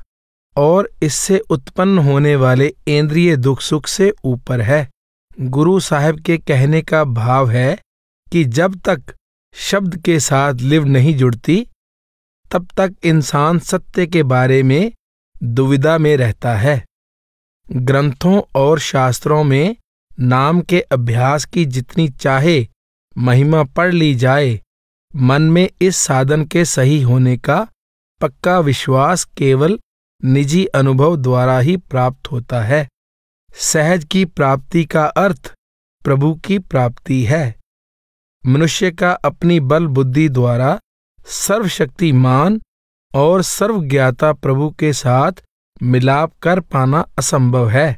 और इससे उत्पन्न होने वाले इंद्रिय दुख सुख से ऊपर है गुरु साहब के कहने का भाव है कि जब तक शब्द के साथ लिव नहीं जुड़ती तब तक इंसान सत्य के बारे में दुविधा में रहता है ग्रंथों और शास्त्रों में नाम के अभ्यास की जितनी चाहे महिमा पढ़ ली जाए मन में इस साधन के सही होने का पक्का विश्वास केवल निजी अनुभव द्वारा ही प्राप्त होता है सहज की प्राप्ति का अर्थ प्रभु की प्राप्ति है मनुष्य का अपनी बल बुद्धि द्वारा सर्वशक्तिमान और सर्वज्ञाता प्रभु के साथ मिलाप कर पाना असंभव है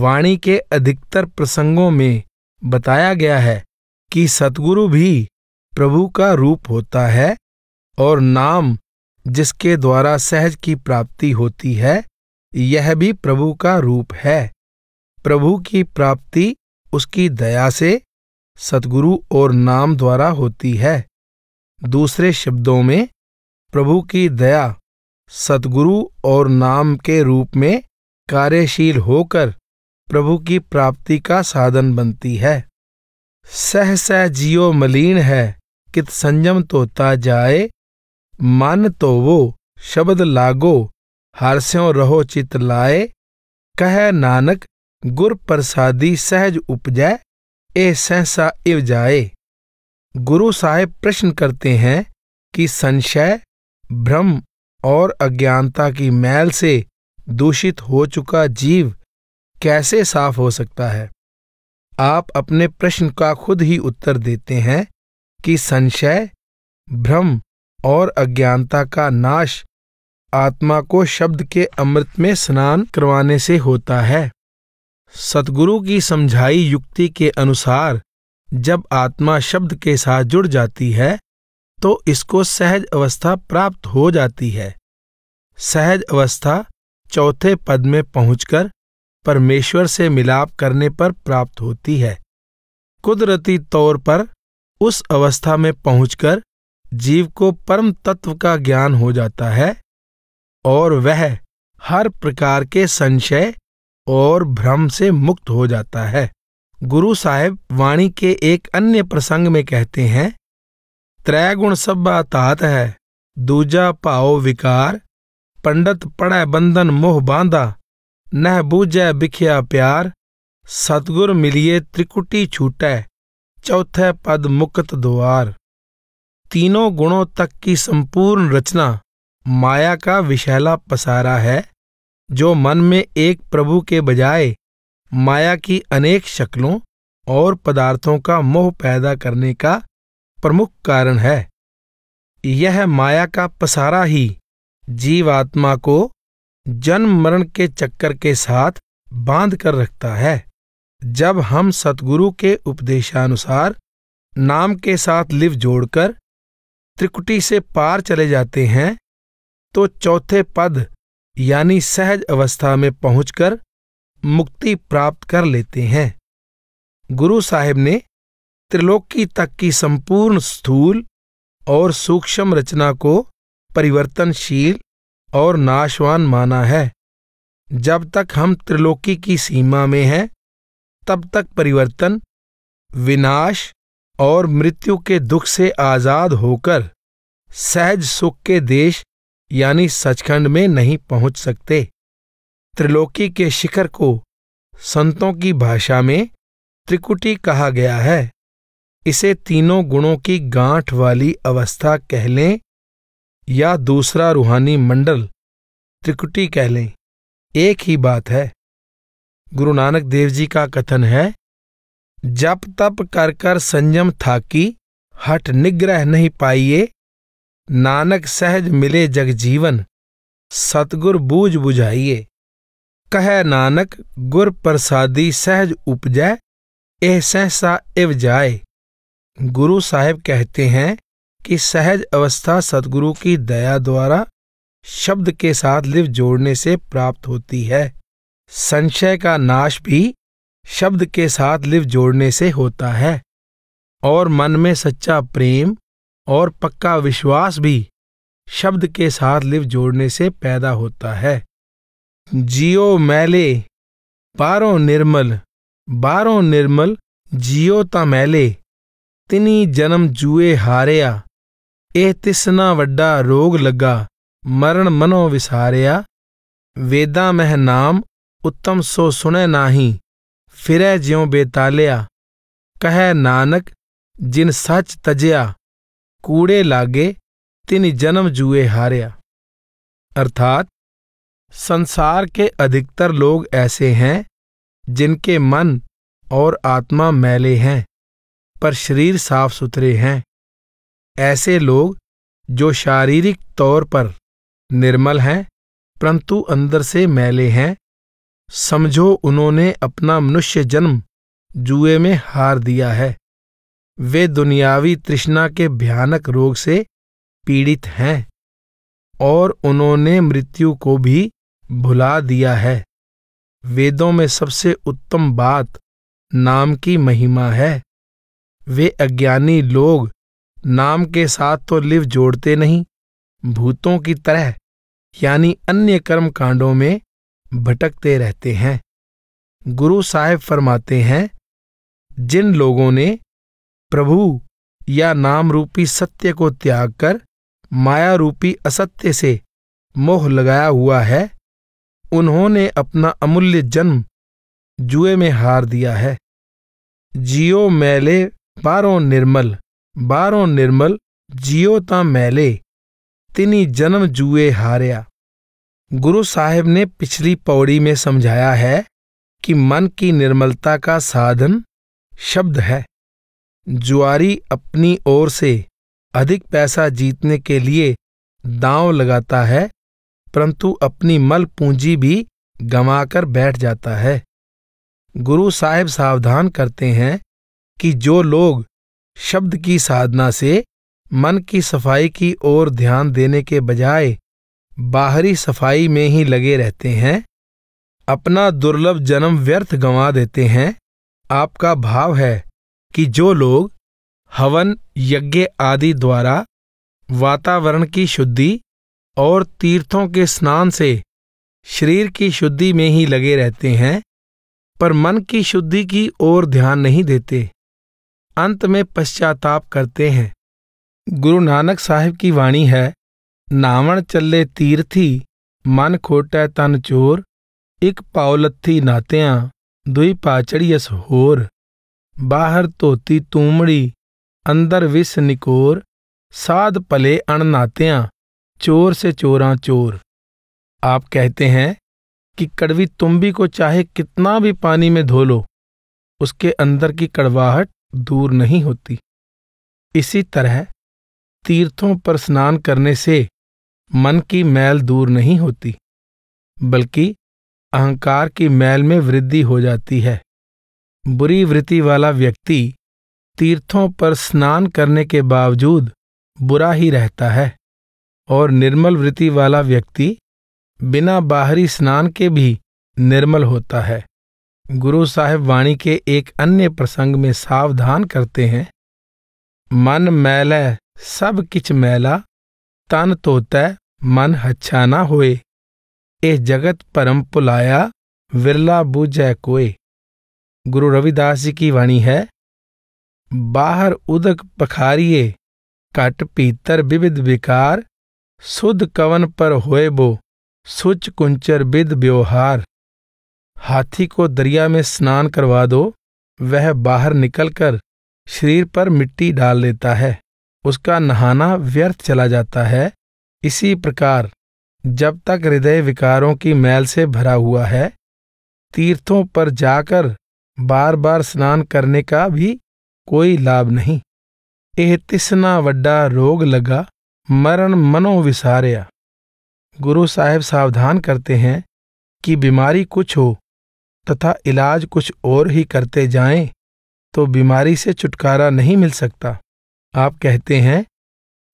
वाणी के अधिकतर प्रसंगों में बताया गया है कि सतगुरु भी प्रभु का रूप होता है और नाम जिसके द्वारा सहज की प्राप्ति होती है यह भी प्रभु का रूप है प्रभु की प्राप्ति उसकी दया से सदगुरु और नाम द्वारा होती है दूसरे शब्दों में प्रभु की दया सदगुरु और नाम के रूप में कार्यशील होकर प्रभु की प्राप्ति का साधन बनती है सह सह जियो मलिन है कित संयम तोता जाए मन तो वो शब्द लागो हारस्यों रहो चित लाए कह नानक गुर प्रसादी सहज उपजय ए सहसा इव जाए गुरु साहेब प्रश्न करते हैं कि संशय भ्रम और अज्ञानता की मैल से दूषित हो चुका जीव कैसे साफ हो सकता है आप अपने प्रश्न का खुद ही उत्तर देते हैं कि संशय भ्रम और अज्ञानता का नाश आत्मा को शब्द के अमृत में स्नान करवाने से होता है सतगुरु की समझाई युक्ति के अनुसार जब आत्मा शब्द के साथ जुड़ जाती है तो इसको सहज अवस्था प्राप्त हो जाती है सहज अवस्था चौथे पद में पहुंचकर परमेश्वर से मिलाप करने पर प्राप्त होती है कुदरती तौर पर उस अवस्था में पहुंचकर जीव को परम तत्व का ज्ञान हो जाता है और वह हर प्रकार के संशय और भ्रम से मुक्त हो जाता है गुरु साहेब वाणी के एक अन्य प्रसंग में कहते हैं त्रै गुण सब तात है दूजा पाओ विकार पंडित पढ़ै बंधन मोह बांधा नह बूझै बिख्या प्यार सतगुर मिलिए त्रिकुटी छूटे चौथे पद मुक्त द्वार तीनों गुणों तक की संपूर्ण रचना माया का विशैला पसारा है जो मन में एक प्रभु के बजाय माया की अनेक शक्लों और पदार्थों का मोह पैदा करने का प्रमुख कारण है यह माया का पसारा ही जीवात्मा को जन्म मरण के चक्कर के साथ बांध कर रखता है जब हम सतगुरु के उपदेशानुसार नाम के साथ लिव जोड़कर त्रिकुटी से पार चले जाते हैं तो चौथे पद यानी सहज अवस्था में पहुंचकर मुक्ति प्राप्त कर लेते हैं गुरु साहिब ने त्रिलोकी तक की संपूर्ण स्थूल और सूक्ष्म रचना को परिवर्तनशील और नाशवान माना है जब तक हम त्रिलोकी की सीमा में हैं तब तक परिवर्तन विनाश और मृत्यु के दुख से आज़ाद होकर सहज सुख के देश यानी सचखंड में नहीं पहुंच सकते त्रिलोकी के शिखर को संतों की भाषा में त्रिकुटी कहा गया है इसे तीनों गुणों की गांठ वाली अवस्था कह लें या दूसरा रूहानी मंडल त्रिकुटी कह लें एक ही बात है गुरु नानक देव जी का कथन है जप तप कर कर संयम था कि हट निग्रह नहीं पाइए नानक सहज मिले जग जीवन सतगुर बूझ बुझाइए कह नानक गुर प्रसादी सहज उपजय एह सहसा इव जाए गुरु साहेब कहते हैं कि सहज अवस्था सतगुरु की दया द्वारा शब्द के साथ लिव जोड़ने से प्राप्त होती है संशय का नाश भी शब्द के साथ लिव जोड़ने से होता है और मन में सच्चा प्रेम और पक्का विश्वास भी शब्द के साथ लिव जोड़ने से पैदा होता है जियो मैले बारो निर्मल बारो निर्मल जियो ता मैले तिनी जन्म जुए हारिया ए तिसना वड्डा रोग लगा मरण मनो विसारिया वेदा मह नाम उत्तम सो सुने नाही फिरे ज्यों बेतालिया कह नानक जिन सच ਤਜਿਆ कूड़े लागे तिन जन्म जुए हारया अर्थात संसार के अधिकतर लोग ऐसे हैं जिनके मन और आत्मा मैले हैं पर शरीर साफ सुथरे हैं ऐसे लोग जो शारीरिक तौर पर निर्मल हैं परंतु अंदर से मैले हैं समझो उन्होंने अपना मनुष्य जन्म जुए में हार दिया है वे दुनियावी तृष्णा के भयानक रोग से पीड़ित हैं और उन्होंने मृत्यु को भी भुला दिया है वेदों में सबसे उत्तम बात नाम की महिमा है वे अज्ञानी लोग नाम के साथ तो लिव जोड़ते नहीं भूतों की तरह यानी अन्य कर्म कांडों में भटकते रहते हैं गुरु साहेब फरमाते हैं जिन लोगों ने प्रभु या नाम रूपी सत्य को त्याग कर माया रूपी असत्य से मोह लगाया हुआ है उन्होंने अपना अमूल्य जन्म जुए में हार दिया है जियो मैले बारो निर्मल बारो निर्मल जियो ता मैले तिनी जन्म जुए हारया गुरु साहेब ने पिछली पौड़ी में समझाया है कि मन की निर्मलता का साधन शब्द है जुआरी अपनी ओर से अधिक पैसा जीतने के लिए दांव लगाता है परंतु अपनी मल पूंजी भी गंवाकर बैठ जाता है गुरु साहिब सावधान करते हैं कि जो लोग शब्द की साधना से मन की सफाई की ओर ध्यान देने के बजाय बाहरी सफाई में ही लगे रहते हैं अपना दुर्लभ जन्म व्यर्थ गंवा देते हैं आपका भाव है कि जो लोग हवन यज्ञ आदि द्वारा वातावरण की शुद्धि और तीर्थों के स्नान से शरीर की शुद्धि में ही लगे रहते हैं पर मन की शुद्धि की ओर ध्यान नहीं देते अंत में पश्चाताप करते हैं गुरु नानक साहिब की वाणी है नावण चले तीर्थी मन खोटै तन चोर इक पावलत्थी नात्या दुई पाचड़ियस होर बाहर धोती तूमड़ी अंदर विस निकोर साध पले अणनात्या चोर से चोरा चोर आप कहते हैं कि कड़वी तुम्बी को चाहे कितना भी पानी में धो लो उसके अंदर की कड़वाहट दूर नहीं होती इसी तरह तीर्थों पर स्नान करने से मन की मैल दूर नहीं होती बल्कि अहंकार की मैल में वृद्धि हो जाती है बुरी वृत्ति वाला व्यक्ति तीर्थों पर स्नान करने के बावजूद बुरा ही रहता है और निर्मल वृत्ति वाला व्यक्ति बिना बाहरी स्नान के भी निर्मल होता है गुरु साहेब वाणी के एक अन्य प्रसंग में सावधान करते हैं मन मैल सब किच मैला तन तोतै मन हच्छा ना होए ए जगत परम पुलाया विरला बूझै कोय गुरु रविदास जी की वाणी है बाहर उदक पखारिए कट पीतर विविद विकार सुध कवन पर होए बो सुच कुंचर विद व्यवहार हाथी को दरिया में स्नान करवा दो वह बाहर निकलकर शरीर पर मिट्टी डाल लेता है उसका नहाना व्यर्थ चला जाता है इसी प्रकार जब तक हृदय विकारों की मैल से भरा हुआ है तीर्थों पर जाकर बार बार स्नान करने का भी कोई लाभ नहीं एह तिसना वड्डा रोग लगा मरण मनो विसारया गुरु साहेब सावधान करते हैं कि बीमारी कुछ हो तथा इलाज कुछ और ही करते जाएं तो बीमारी से छुटकारा नहीं मिल सकता आप कहते हैं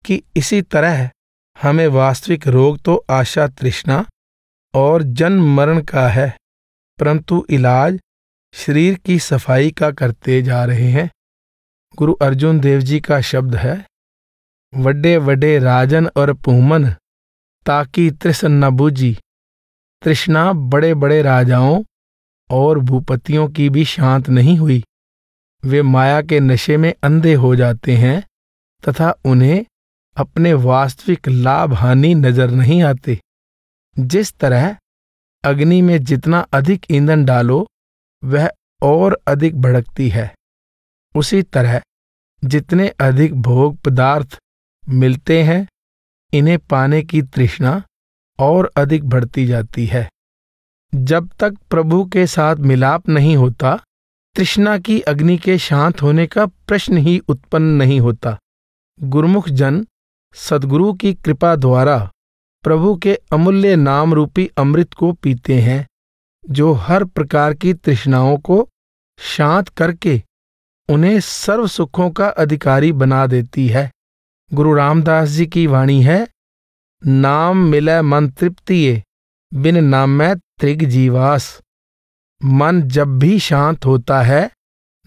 कि इसी तरह हमें वास्तविक रोग तो आशा तृष्णा और जन्म मरण का है परंतु इलाज शरीर की सफाई का करते जा रहे हैं गुरु अर्जुन देव जी का शब्द है वड्डे वड्डे राजन और पूमन ताकि तृष्ण न बूझी तृष्णा बड़े बड़े राजाओं और भूपतियों की भी शांत नहीं हुई वे माया के नशे में अंधे हो जाते हैं तथा उन्हें अपने वास्तविक लाभ हानि नजर नहीं आते जिस तरह अग्नि में जितना अधिक ईंधन डालो वह और अधिक भड़कती है उसी तरह जितने अधिक भोग पदार्थ मिलते हैं इन्हें पाने की तृष्णा और अधिक बढ़ती जाती है जब तक प्रभु के साथ मिलाप नहीं होता तृष्णा की अग्नि के शांत होने का प्रश्न ही उत्पन्न नहीं होता गुरुमुख जन सदगुरु की कृपा द्वारा प्रभु के अमूल्य नाम रूपी अमृत को पीते हैं जो हर प्रकार की तृष्णाओं को शांत करके उन्हें सर्व सुखों का अधिकारी बना देती है गुरु रामदास जी की वाणी है नाम मिले मन तृप्तिये बिन नाम में त्रिग जीवास मन जब भी शांत होता है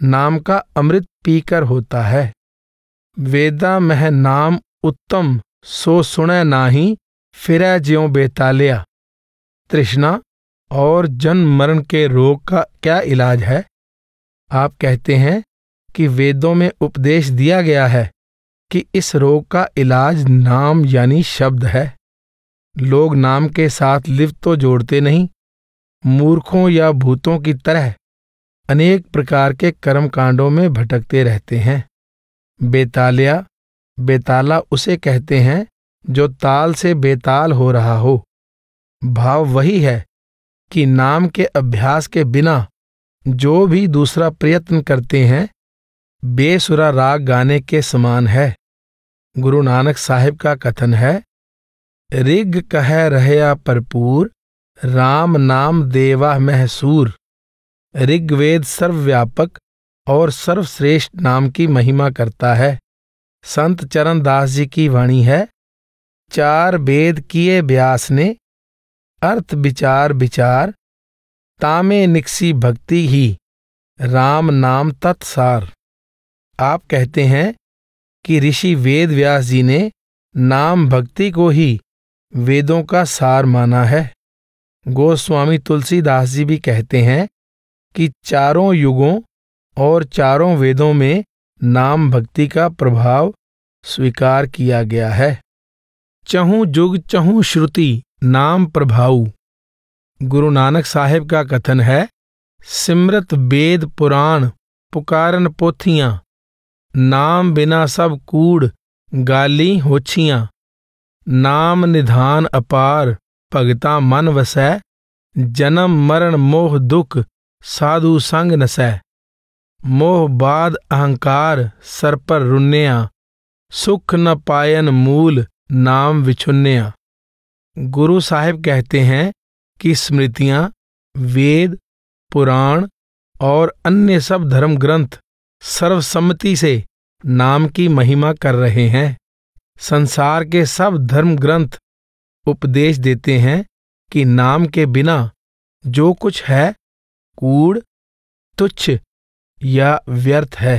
नाम का अमृत पीकर होता है वेदा मह नाम उत्तम सो सुने नाही फिर ज्यो बेतालिया तृष्णा और जन्म मरण के रोग का क्या इलाज है आप कहते हैं कि वेदों में उपदेश दिया गया है कि इस रोग का इलाज नाम यानी शब्द है लोग नाम के साथ लिव तो जोड़ते नहीं मूर्खों या भूतों की तरह अनेक प्रकार के कर्मकांडों में भटकते रहते हैं बेतालिया बेताला उसे कहते हैं जो ताल से बेताल हो रहा हो भाव वही है कि नाम के अभ्यास के बिना जो भी दूसरा प्रयत्न करते हैं बेसुरा राग गाने के समान है गुरु नानक साहिब का कथन है ऋग कह रहया परपूर राम नाम देवा महसूर ऋग्वेद सर्वव्यापक और सर्वश्रेष्ठ नाम की महिमा करता है संत चरण दास जी की वाणी है चार वेद किए व्यास ने अर्थ विचार विचार तामे निकसी भक्ति ही राम नाम तत्सार आप कहते हैं कि ऋषि वेद व्यास जी ने नाम भक्ति को ही वेदों का सार माना है गोस्वामी तुलसीदास जी भी कहते हैं कि चारों युगों और चारों वेदों में नाम भक्ति का प्रभाव स्वीकार किया गया है चहु जुग चहु श्रुति नाम प्रभाऊ गुरु नानक साहिब का कथन है सिमरत वेद पुराण पुकारन पोथियां नाम बिना सब कूड़ गाली होछियां नाम निधान अपार भगता मन वसै जन्म मरण मोह दुख साधु संग नसै मोह बाद अहंकार सर पर रुन्या सुख न पायन मूल नाम विछुन्या गुरु साहिब कहते हैं कि स्मृतियाँ वेद पुराण और अन्य सब धर्म ग्रंथ सर्वसम्मति से नाम की महिमा कर रहे हैं संसार के सब धर्म ग्रंथ उपदेश देते हैं कि नाम के बिना जो कुछ है कूड़ तुच्छ या व्यर्थ है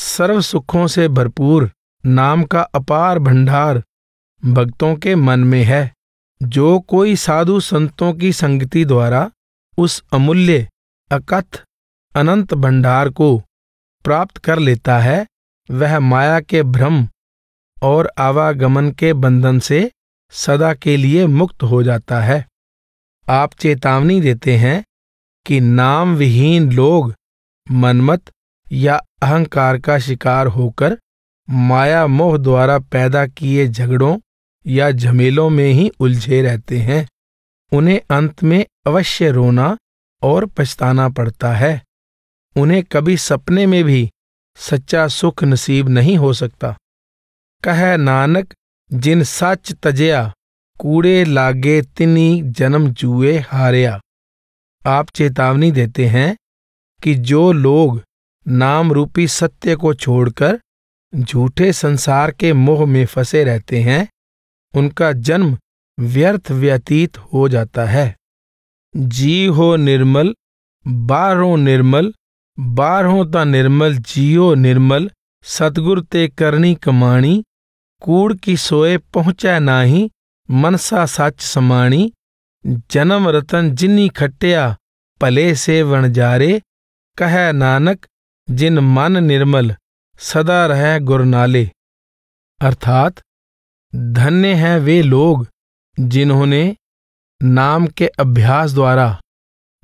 सर्व सुखों से भरपूर नाम का अपार भंडार भक्तों के मन में है जो कोई साधु संतों की संगति द्वारा उस अमूल्य अकथ अनंत भंडार को प्राप्त कर लेता है वह माया के भ्रम और आवागमन के बंधन से सदा के लिए मुक्त हो जाता है आप चेतावनी देते हैं कि नाम विहीन लोग मनमत या अहंकार का शिकार होकर माया मोह द्वारा पैदा किए झगड़ों या झमेलों में ही उलझे रहते हैं उन्हें अंत में अवश्य रोना और पछताना पड़ता है उन्हें कभी सपने में भी सच्चा सुख नसीब नहीं हो सकता कह नानक जिन सच तजया कूड़े लागे तिनी जन्म जुए हारिया आप चेतावनी देते हैं कि जो लोग नाम रूपी सत्य को छोड़कर झूठे संसार के मोह में फंसे रहते हैं उनका जन्म व्यर्थ व्यतीत हो जाता है जी हो निर्मल बारो निर्मल बारहों ता निर्मल जियो निर्मल सतगुर ते करनी कमाणी कूड़ की सोए पहुँचै नाही मनसा सच समाणी जन्म रतन जिन्नी खट्टिया भले से वणजारे कह नानक जिन मन निर्मल सदा रह गुरनाले अर्थात धन्य हैं वे लोग जिन्होंने नाम के अभ्यास द्वारा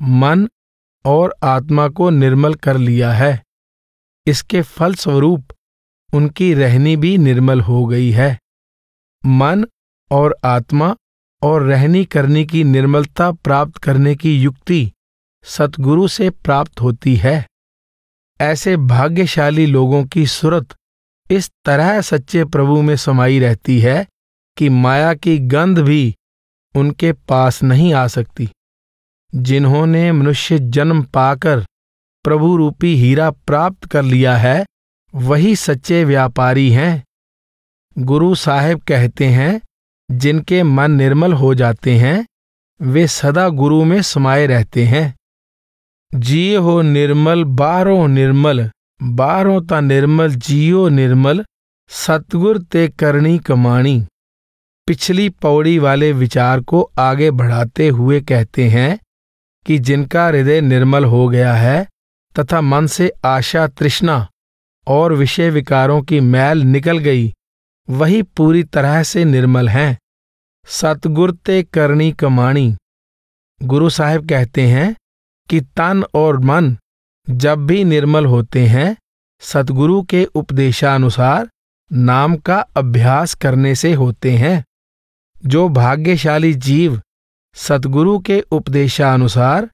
मन और आत्मा को निर्मल कर लिया है इसके फलस्वरूप उनकी रहनी भी निर्मल हो गई है मन और आत्मा और रहनी करने की निर्मलता प्राप्त करने की युक्ति सतगुरु से प्राप्त होती है ऐसे भाग्यशाली लोगों की सुरत इस तरह सच्चे प्रभु में समाई रहती है कि माया की गंध भी उनके पास नहीं आ सकती जिन्होंने मनुष्य जन्म पाकर प्रभु रूपी हीरा प्राप्त कर लिया है वही सच्चे व्यापारी हैं गुरु साहेब कहते हैं जिनके मन निर्मल हो जाते हैं वे सदा गुरु में समाये रहते हैं जिए हो निर्मल बारो निर्मल बारों त निर्मल जियो निर्मल सतगुर ते करनी कमाणी पिछली पौड़ी वाले विचार को आगे बढ़ाते हुए कहते हैं कि जिनका हृदय निर्मल हो गया है तथा मन से आशा तृष्णा और विषय विकारों की मैल निकल गई वही पूरी तरह से निर्मल हैं सतगुर ते करनी कमाणी गुरु साहब कहते हैं कि तन और मन जब भी निर्मल होते हैं सतगुरु के उपदेशानुसार नाम का अभ्यास करने से होते हैं जो भाग्यशाली जीव सतगुरु के उपदेशानुसार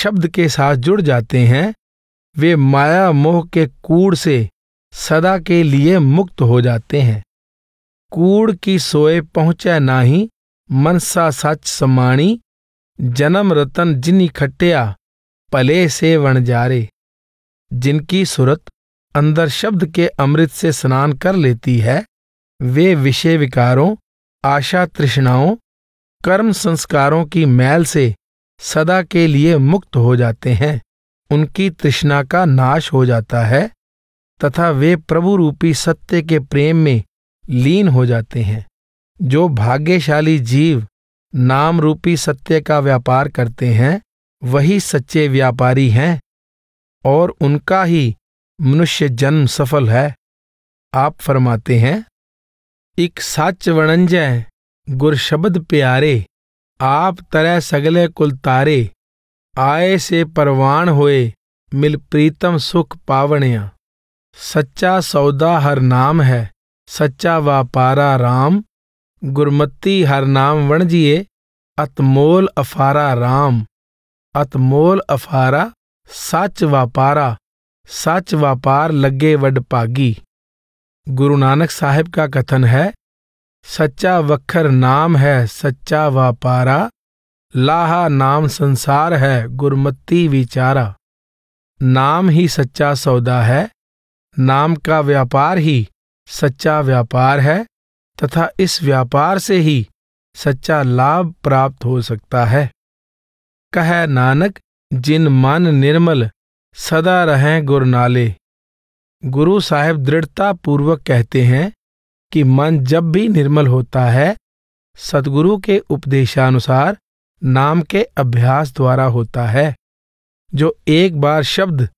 शब्द के साथ जुड़ जाते हैं वे माया मोह के कूड़ से सदा के लिए मुक्त हो जाते हैं कूड़ की सोए पहुँचै नाही मनसा सच समाणी जन्म रतन जिनी खट्टिया पले से वणजारे जिनकी सुरत अंदर शब्द के अमृत से स्नान कर लेती है वे विषय विकारों आशा तृष्णाओं कर्म संस्कारों की मैल से सदा के लिए मुक्त हो जाते हैं उनकी तृष्णा का नाश हो जाता है तथा वे प्रभु रूपी सत्य के प्रेम में लीन हो जाते हैं जो भाग्यशाली जीव नाम रूपी सत्य का व्यापार करते हैं वही सच्चे व्यापारी हैं और उनका ही मनुष्य जन्म सफल है आप फरमाते हैं एक सच वणंज गुरशब्द प्यारे आप तरह सगले कुल तारे आए से परवान होए मिल प्रीतम सुख पावणया सच्चा सौदा हर नाम है सच्चा वापारा राम गुरमत्ती हर नाम वणजिए अतमोल अफारा राम अतमोल अफारा सच वापारा सच वापार लगे वडपागी गुरु नानक साहिब का कथन है सच्चा वखर नाम है सच्चा वापारा लाहा नाम संसार है गुरमत्ती विचारा नाम ही सच्चा सौदा है नाम का व्यापार ही सच्चा व्यापार है तथा इस व्यापार से ही सच्चा लाभ प्राप्त हो सकता है कह नानक जिन मन निर्मल सदा रहें गुरनाले गुरु साहब दृढ़ता पूर्वक कहते हैं कि मन जब भी निर्मल होता है सदगुरु के उपदेशानुसार नाम के अभ्यास द्वारा होता है जो एक बार शब्द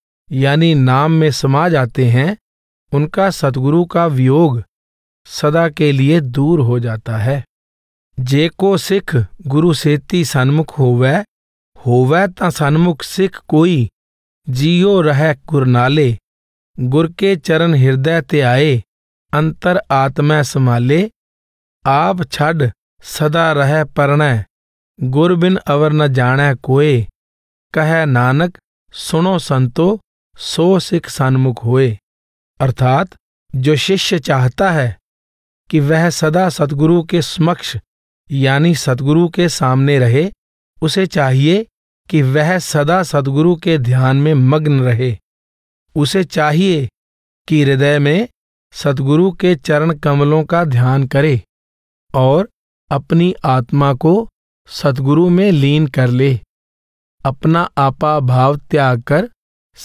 यानी नाम में समा जाते हैं उनका सदगुरु का वियोग सदा के लिए दूर हो जाता है जे को सिख गुरु सेती सन्मुख होवै ਹੋਵੇ ਤਾਂ ਸਨਮੁਖ ਸਿੱਖ ਕੋਈ ਜਿਉ ਰਹਿ ਗੁਰਨਾਲੇ ਗੁਰ ਕੇ ਚਰਨ ਹਿਰਦੈ ਤੇ ਆਏ ਅੰਤਰ ਆਤਮੈ ਸਮਾਲੇ ਆਪ ਛੱਡ ਸਦਾ ਰਹਿ ਪਰਣੈ ਗੁਰ ਬਿਨ ਅਵਰ ਨ ਜਾਣੈ ਕੋਏ ਕਹੈ ਨਾਨਕ सुनो संतो सो सिख सन्मुख होए अर्थात जो शिष्य चाहता है कि वह सदा सतगुरु के समक्ष यानी सतगुरु के सामने रहे उसे चाहिए कि वह सदा सदगुरु के ध्यान में मग्न रहे उसे चाहिए कि हृदय में सदगुरु के चरण कमलों का ध्यान करे और अपनी आत्मा को सदगुरु में लीन कर ले अपना आपा भाव त्याग कर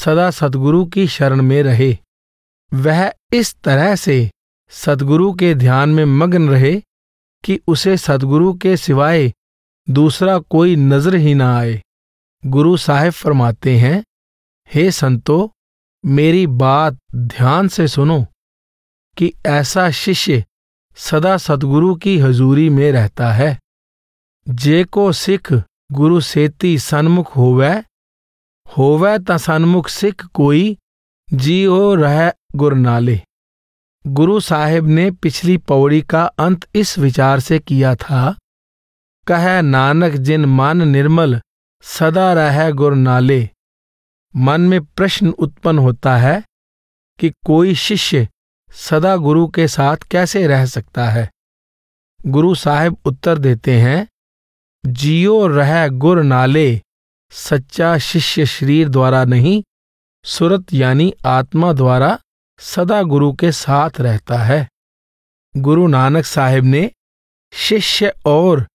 सदा सदगुरु की शरण में रहे वह इस तरह से सदगुरु के ध्यान में मग्न रहे कि उसे सदगुरु के सिवाय दूसरा कोई नजर ही ना आए गुरु साहेब फरमाते हैं हे संतो मेरी बात ध्यान से सुनो कि ऐसा शिष्य सदा सतगुरु की हजूरी में रहता है जे को सिख गुरु सेती सन्मुख होवे होवे त सन्मुख सिख कोई जी ओ रह गुरनाले गुरु साहेब ने पिछली पौड़ी का अंत इस विचार से किया था कह नानक जिन मन निर्मल सदा रह गुरनाले मन में प्रश्न उत्पन्न होता है कि कोई शिष्य सदा गुरु के साथ कैसे रह सकता है गुरु साहेब उत्तर देते हैं जियो रह गुर नाले सच्चा शिष्य शरीर द्वारा नहीं सुरत यानी आत्मा द्वारा सदा गुरु के साथ रहता है गुरु नानक साहेब ने शिष्य और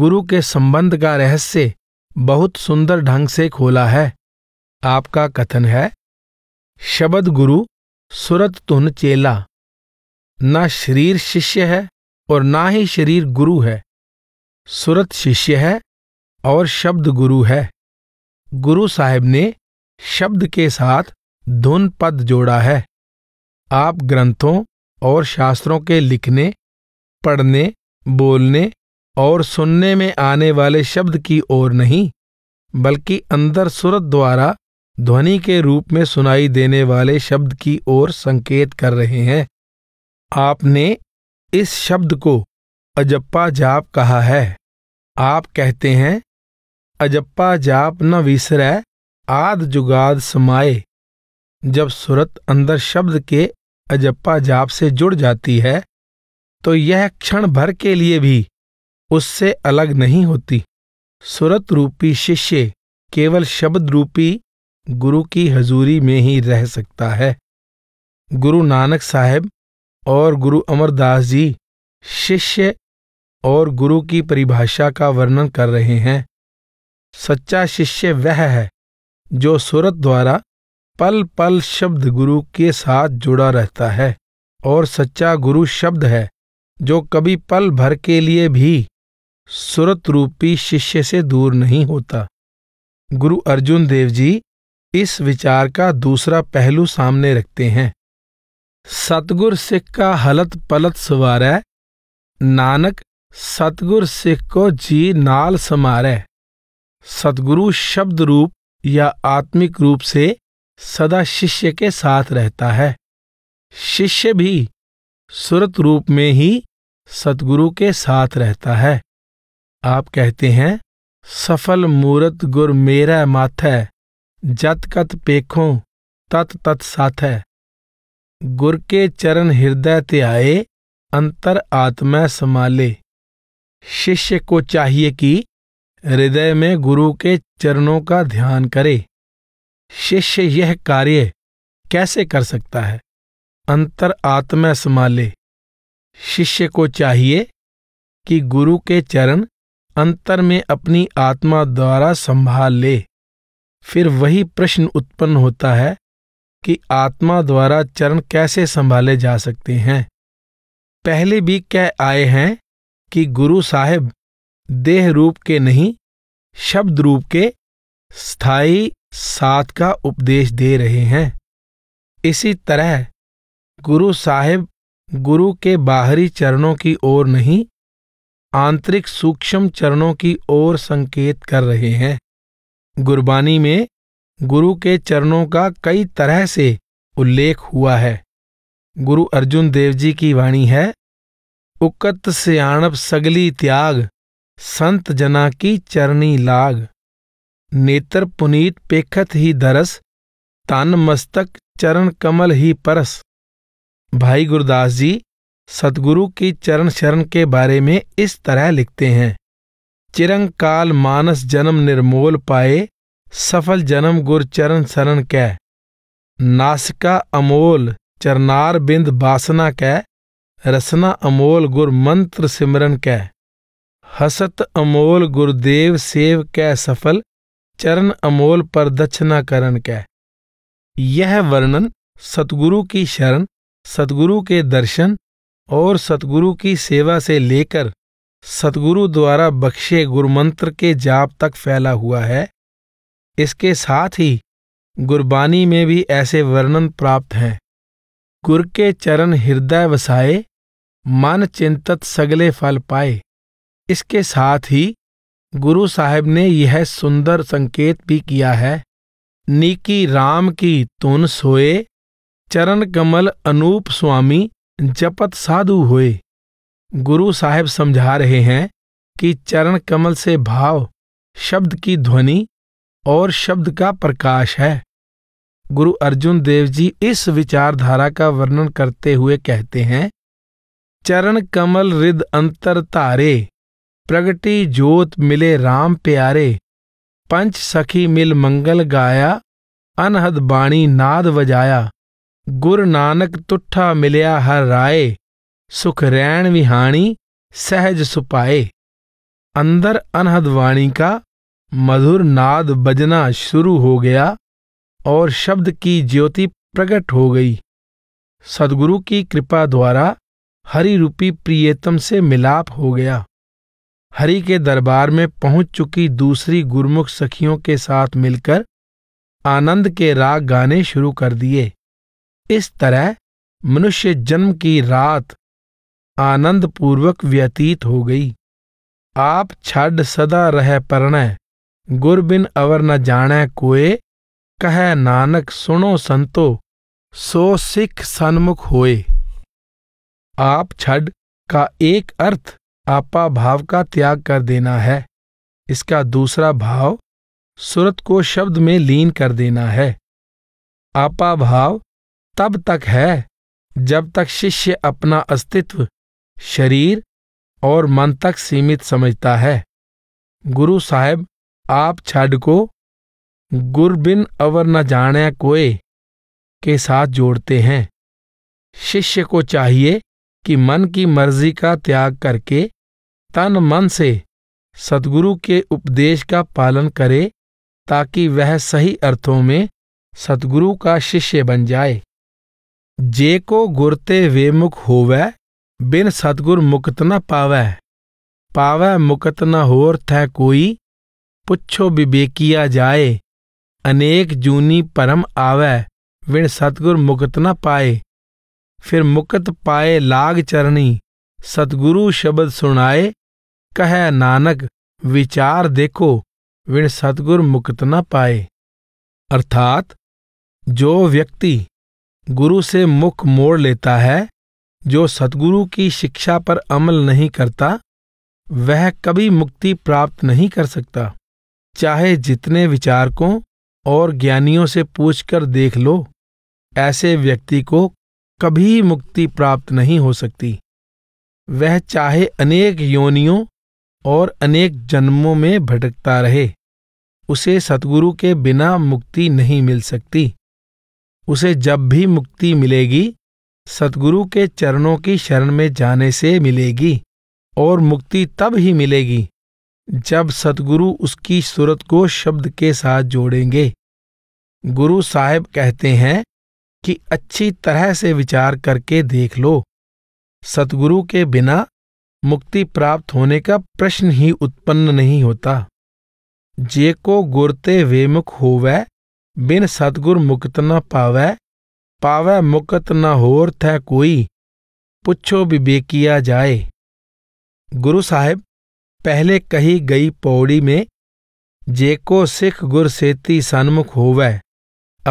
गुरु के संबंध का रहस्य बहुत सुंदर ढंग से खोला है आपका कथन है शब्द गुरु सुरत तुन चेला ना शरीर शिष्य है और ना ही शरीर गुरु है सुरत शिष्य है और शब्द गुरु है गुरु साहेब ने शब्द के साथ धुन पद जोड़ा है आप ग्रंथों और शास्त्रों के लिखने पढ़ने बोलने और सुनने में आने वाले शब्द की ओर नहीं बल्कि अंदर सुरत द्वारा ध्वनि के रूप में सुनाई देने वाले शब्द की ओर संकेत कर रहे हैं आपने इस शब्द को अजप्पा जाप कहा है आप कहते हैं अजप्पा जाप न विसर आद जुगाद समाये जब सुरत अंदर शब्द के अजप्पा जाप से जुड़ जाती है तो यह क्षण भर के लिए भी उससे अलग नहीं होती सुरत रूपी शिष्य केवल शब्द रूपी गुरु की हजूरी में ही रह सकता है गुरु नानक साहब और गुरु अमरदास जी शिष्य और गुरु की परिभाषा का वर्णन कर रहे हैं सच्चा शिष्य वह है जो सुरत द्वारा पल पल शब्द गुरु के साथ जुड़ा रहता है और सच्चा गुरु शब्द है जो कभी पल भर के लिए भी सुरत रूपी शिष्य से दूर नहीं होता गुरु अर्जुन देव जी इस विचार का दूसरा पहलू सामने रखते हैं सतगुर सिख का हलत पलत सवार नानक सतगुर सिख को जी नाल समारै सतगुरु शब्द रूप या आत्मिक रूप से सदा शिष्य के साथ रहता है शिष्य भी सुरत रूप में ही सतगुरु के साथ रहता है आप कहते हैं सफल मूरत गुर मेरा है जत कत पेखों तत तत है गुर के चरण हृदय ते आए अंतर आत्मा समाले शिष्य को चाहिए कि हृदय में गुरु के चरणों का ध्यान करे शिष्य यह कार्य कैसे कर सकता है अंतर आत्मा समाले शिष्य को चाहिए कि गुरु के चरण अंतर में अपनी आत्मा द्वारा संभाल ले फिर वही प्रश्न उत्पन्न होता है कि आत्मा द्वारा चरण कैसे संभाले जा सकते हैं पहले भी कह आए हैं कि गुरु साहेब देह रूप के नहीं शब्द रूप के स्थायी साथ का उपदेश दे रहे हैं इसी तरह गुरु साहेब गुरु के बाहरी चरणों की ओर नहीं आंतरिक सूक्ष्म चरणों की ओर संकेत कर रहे हैं गुरबानी में गुरु के चरणों का कई तरह से उल्लेख हुआ है गुरु अर्जुन देव जी की वाणी है उकत आणप सगली त्याग संत जना की चरणी लाग नेत्र पुनीत पेखत ही दरस तन मस्तक चरण कमल ही परस भाई गुरदास जी सदगुरु की चरण शरण के बारे में इस तरह लिखते हैं चिरंकाल मानस जन्म निर्मोल पाए सफल जन्म गुर चरण शरण कै नासिका अमोल चरनार बिंद बासना कै रसना अमोल गुर मंत्र सिमरन कै हसत अमोल गुरुदेव सेव कै सफल चरण अमोल पर दक्षिणा करण कै यह वर्णन सतगुरु की शरण सतगुरु के दर्शन और सतगुरु की सेवा से लेकर सतगुरु द्वारा बख्शे गुरुमंत्र के जाप तक फैला हुआ है इसके साथ ही गुरबानी में भी ऐसे वर्णन प्राप्त हैं गुर के चरण हृदय वसाए मन चिंतत सगले फल पाए इसके साथ ही गुरु साहब ने यह सुंदर संकेत भी किया है नीकी राम की तुन सोए चरण कमल अनूप स्वामी जपत साधु हुए गुरु साहेब समझा रहे हैं कि चरण कमल से भाव शब्द की ध्वनि और शब्द का प्रकाश है गुरु अर्जुन देव जी इस विचारधारा का वर्णन करते हुए कहते हैं चरण कमल रिद अंतर तारे प्रगति ज्योत मिले राम प्यारे पंच सखी मिल मंगल गाया अनहद बाणी नाद बजाया ਗੁਰ नानक ਤੁਠਾ ਮਿਲਿਆ हर ਰਾਏ ਸੁਖ ਰਹਿਣ ਵਿਹਾਣੀ सहज सुपाए अंदर अनहद वाणी का मधुर नाद बजना शुरू हो गया और शब्द की ज्योति प्रकट हो गई सदगुरु की कृपा द्वारा हरि रूपी प्रियतम से मिलाप हो गया हरि के दरबार में पहुंच चुकी दूसरी गुरमुख सखियों के साथ मिलकर आनंद के राग गाने शुरू कर दिए इस तरह मनुष्य जन्म की रात आनंदपूर्वक व्यतीत हो गई आप छड सदा रह परणय गुरबिन अवर न जाने कोए कह नानक सुनो संतो सो सिख सन्मुख होए आप छड का एक अर्थ आपा भाव का त्याग कर देना है इसका दूसरा भाव सुरत को शब्द में लीन कर देना है आपा भाव तब तक है जब तक शिष्य अपना अस्तित्व शरीर और मन तक सीमित समझता है गुरु साहेब आप छड़ को गुरबिन अवर न जाने कोय के साथ जोड़ते हैं शिष्य को चाहिए कि मन की मर्जी का त्याग करके तन मन से सदगुरु के उपदेश का पालन करे ताकि वह सही अर्थों में सदगुरु का शिष्य बन जाए जे को गुरते वेमुख मुख होवे बिन सतगुर मुकत न पावै पावै मुकत न होर थै कोई पुछो विवेकिया जाए अनेक जूनी परम आवै बिन सतगुर मुकत न पाए फिर मुकत पाए लाग चरणी सतगुरु शब्द सुनाए कह नानक विचार देखो बिन सतगुर मुकत न पाए अर्थात जो व्यक्ति गुरु से मुख मोड़ लेता है जो सतगुरु की शिक्षा पर अमल नहीं करता वह कभी मुक्ति प्राप्त नहीं कर सकता चाहे जितने विचारकों और ज्ञानियों से पूछकर देख लो ऐसे व्यक्ति को कभी मुक्ति प्राप्त नहीं हो सकती वह चाहे अनेक योनियों और अनेक जन्मों में भटकता रहे उसे सतगुरु के बिना मुक्ति नहीं मिल सकती उसे जब भी मुक्ति मिलेगी सतगुरु के चरणों की शरण में जाने से मिलेगी और मुक्ति तब ही मिलेगी जब सतगुरु उसकी सूरत को शब्द के साथ जोड़ेंगे गुरु साहब कहते हैं कि अच्छी तरह से विचार करके देख लो सतगुरु के बिना मुक्ति प्राप्त होने का प्रश्न ही उत्पन्न नहीं होता जे को गुरते वेमुख होवै बिन सतगुर मुक्त न पावै पावै मुक्त न होर थै कोई पुछो विवेकिया जाए गुरु साहेब पहले कही गई पौड़ी में जेको सिख गुर सेती सन्मुख होवै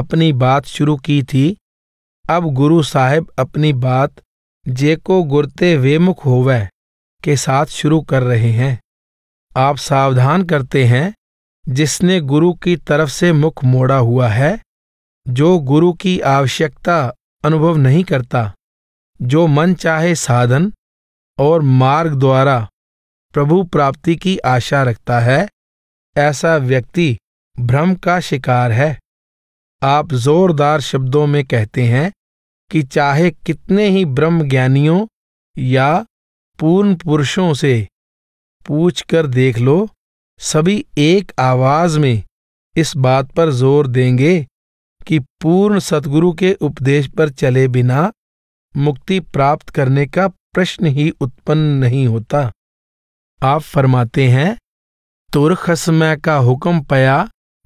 अपनी बात शुरू की थी अब गुरु साहेब अपनी बात जेको गुरते वेमुख होवै के साथ शुरू कर रहे हैं आप सावधान करते हैं जिसने गुरु की तरफ से मुख मोड़ा हुआ है जो गुरु की आवश्यकता अनुभव नहीं करता जो मन चाहे साधन और मार्ग द्वारा प्रभु प्राप्ति की आशा रखता है ऐसा व्यक्ति भ्रम का शिकार है आप जोरदार शब्दों में कहते हैं कि चाहे कितने ही ब्रह्म ज्ञानियों या पूर्ण पुरुषों से पूछ कर देख लो सभी एक आवाज में इस बात पर जोर देंगे कि पूर्ण सतगुरु के उपदेश पर चले बिना मुक्ति प्राप्त करने का प्रश्न ही उत्पन्न नहीं होता आप फरमाते हैं तुरखसमय का हुक्म पया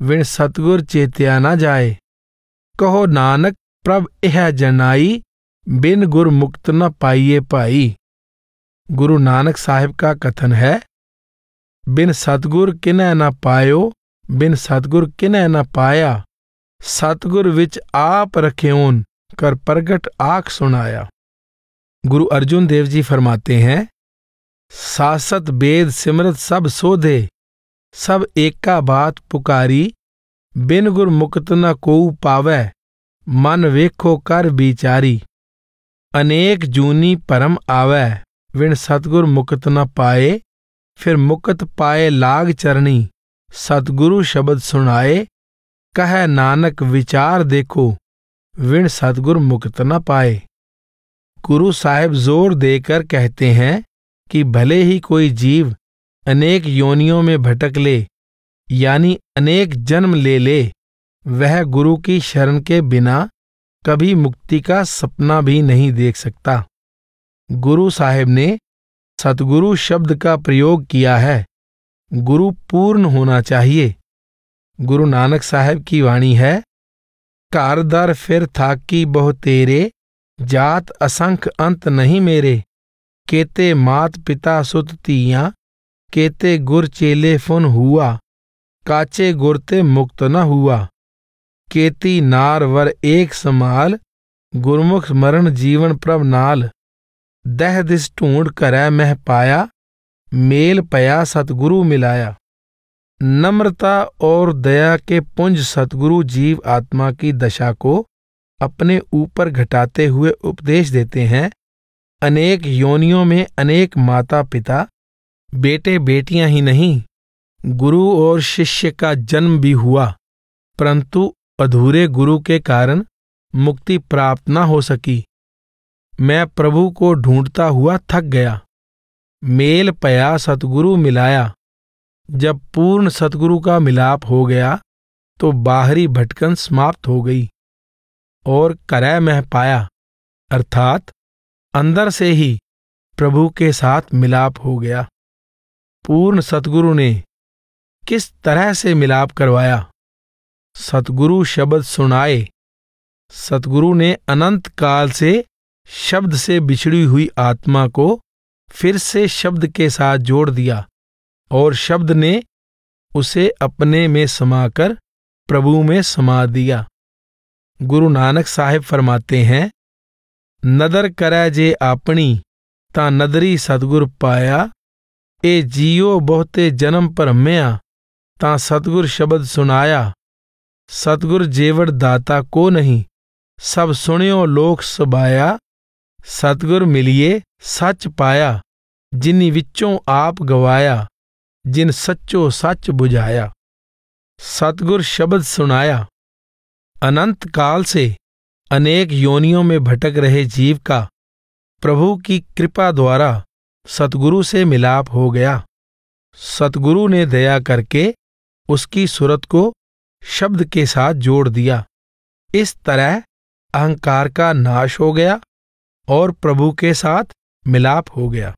विण सतगुर चेत्या न जाए कहो नानक प्रभ यह जनाई बिन गुर मुक्त न पाइये पाई गुरु नानक साहिब का कथन है ਬਿਨ ਸਤਗੁਰ ਕਿਨੈ ਨਾ ਪਾਇਓ ਬਿਨ ਸਤਗੁਰ ਕਿਨੈ ਨਾ ਪਾਇਆ ਸਤਗੁਰ ਵਿੱਚ ਆਪ ਰਖਿਓਨ ਕਰ ਪ੍ਰਗਟ ਆਖ ਸੁਣਾਇਆ ਗੁਰੂ ਅਰਜੁਨ ਦੇਵ ਜੀ ਫਰਮਾਤੇ ਹੈ ਸਾਸਤ ਬੇਦ ਸਿਮਰਤ ਸਭ ਸੋਧੇ ਸਭ ਏਕਾ ਬਾਤ ਪੁਕਾਰੀ ਬਿਨ ਗੁਰ ਮੁਕਤ ਨਾ ਕੋਉ ਪਾਵੇ ਮਨ ਵੇਖੋ ਕਰ ਵਿਚਾਰੀ ਅਨੇਕ ਜੂਨੀ ਪਰਮ ਆਵੇ ਵਿਣ ਸਤਗੁਰ ਮੁਕਤ ਨਾ ਪਾਏ फिर मुकत पाए लाग चरणी सतगुरु शब्द सुनाए कह नानक विचार देखो विण सतगुर मुक्त न पाए गुरु साहेब जोर देकर कहते हैं कि भले ही कोई जीव अनेक योनियों में भटक ले यानी अनेक जन्म ले ले वह गुरु की शरण के बिना कभी मुक्ति का सपना भी नहीं देख सकता गुरु साहेब ने सतगुरु शब्द का प्रयोग किया है गुरु पूर्ण होना चाहिए गुरु नानक साहब की वाणी है दर फिर थाकी बहुतेरे जात असंख अंत नहीं मेरे केते मात पिता सुत तिया केते गुर चेले फुन हुआ काचे गुरते मुक्त न हुआ केती नार वर एक समाल गुरमुख मरण जीवन प्रभ नाल दह दिस ढूंढ करै मह पाया मेल पया सतगुरु मिलाया नम्रता और दया के पुंज सतगुरु जीव आत्मा की दशा को अपने ऊपर घटाते हुए उपदेश देते हैं अनेक योनियों में अनेक माता पिता बेटे बेटियां ही नहीं गुरु और शिष्य का जन्म भी हुआ परंतु अधूरे गुरु के कारण मुक्ति प्राप्त न हो सकी मैं प्रभु को ढूंढता हुआ थक गया मेल पया सतगुरु मिलाया जब पूर्ण सतगुरु का मिलाप हो गया तो बाहरी भटकन समाप्त हो गई और करै मह पाया अर्थात अंदर से ही प्रभु के साथ मिलाप हो गया पूर्ण सतगुरु ने किस तरह से मिलाप करवाया सतगुरु शब्द सुनाए सतगुरु ने अनंत काल से शब्द से बिछड़ी हुई आत्मा को फिर से शब्द के साथ जोड़ दिया और शब्द ने उसे अपने में समाकर प्रभु में समा दिया गुरु नानक साहेब फरमाते हैं नदर करै जे आपणी ता नदरी सतगुर पाया ए जियो बहुते जन्म भरम्या ता सतगुर शब्द सुनाया सतगुर जेवड़ दाता को नहीं सब सुनियो लोक सबाया ਸਤਗੁਰ मिलिए सच पाया ਜਿਨਿ ਵਿੱਚੋਂ आप गवाया जिन ਸੱਚੋ ਸੱਚ बुझाया सतगुर शब्द सुनाया अनंत काल से अनेक योनियों में भटक रहे जीव का प्रभु की कृपा द्वारा सतगुरु से मिलाप हो गया सतगुरु ने दया करके उसकी सूरत को शब्द के साथ जोड़ दिया इस तरह अहंकार का नाश हो गया और प्रभु के साथ मिलाप हो गया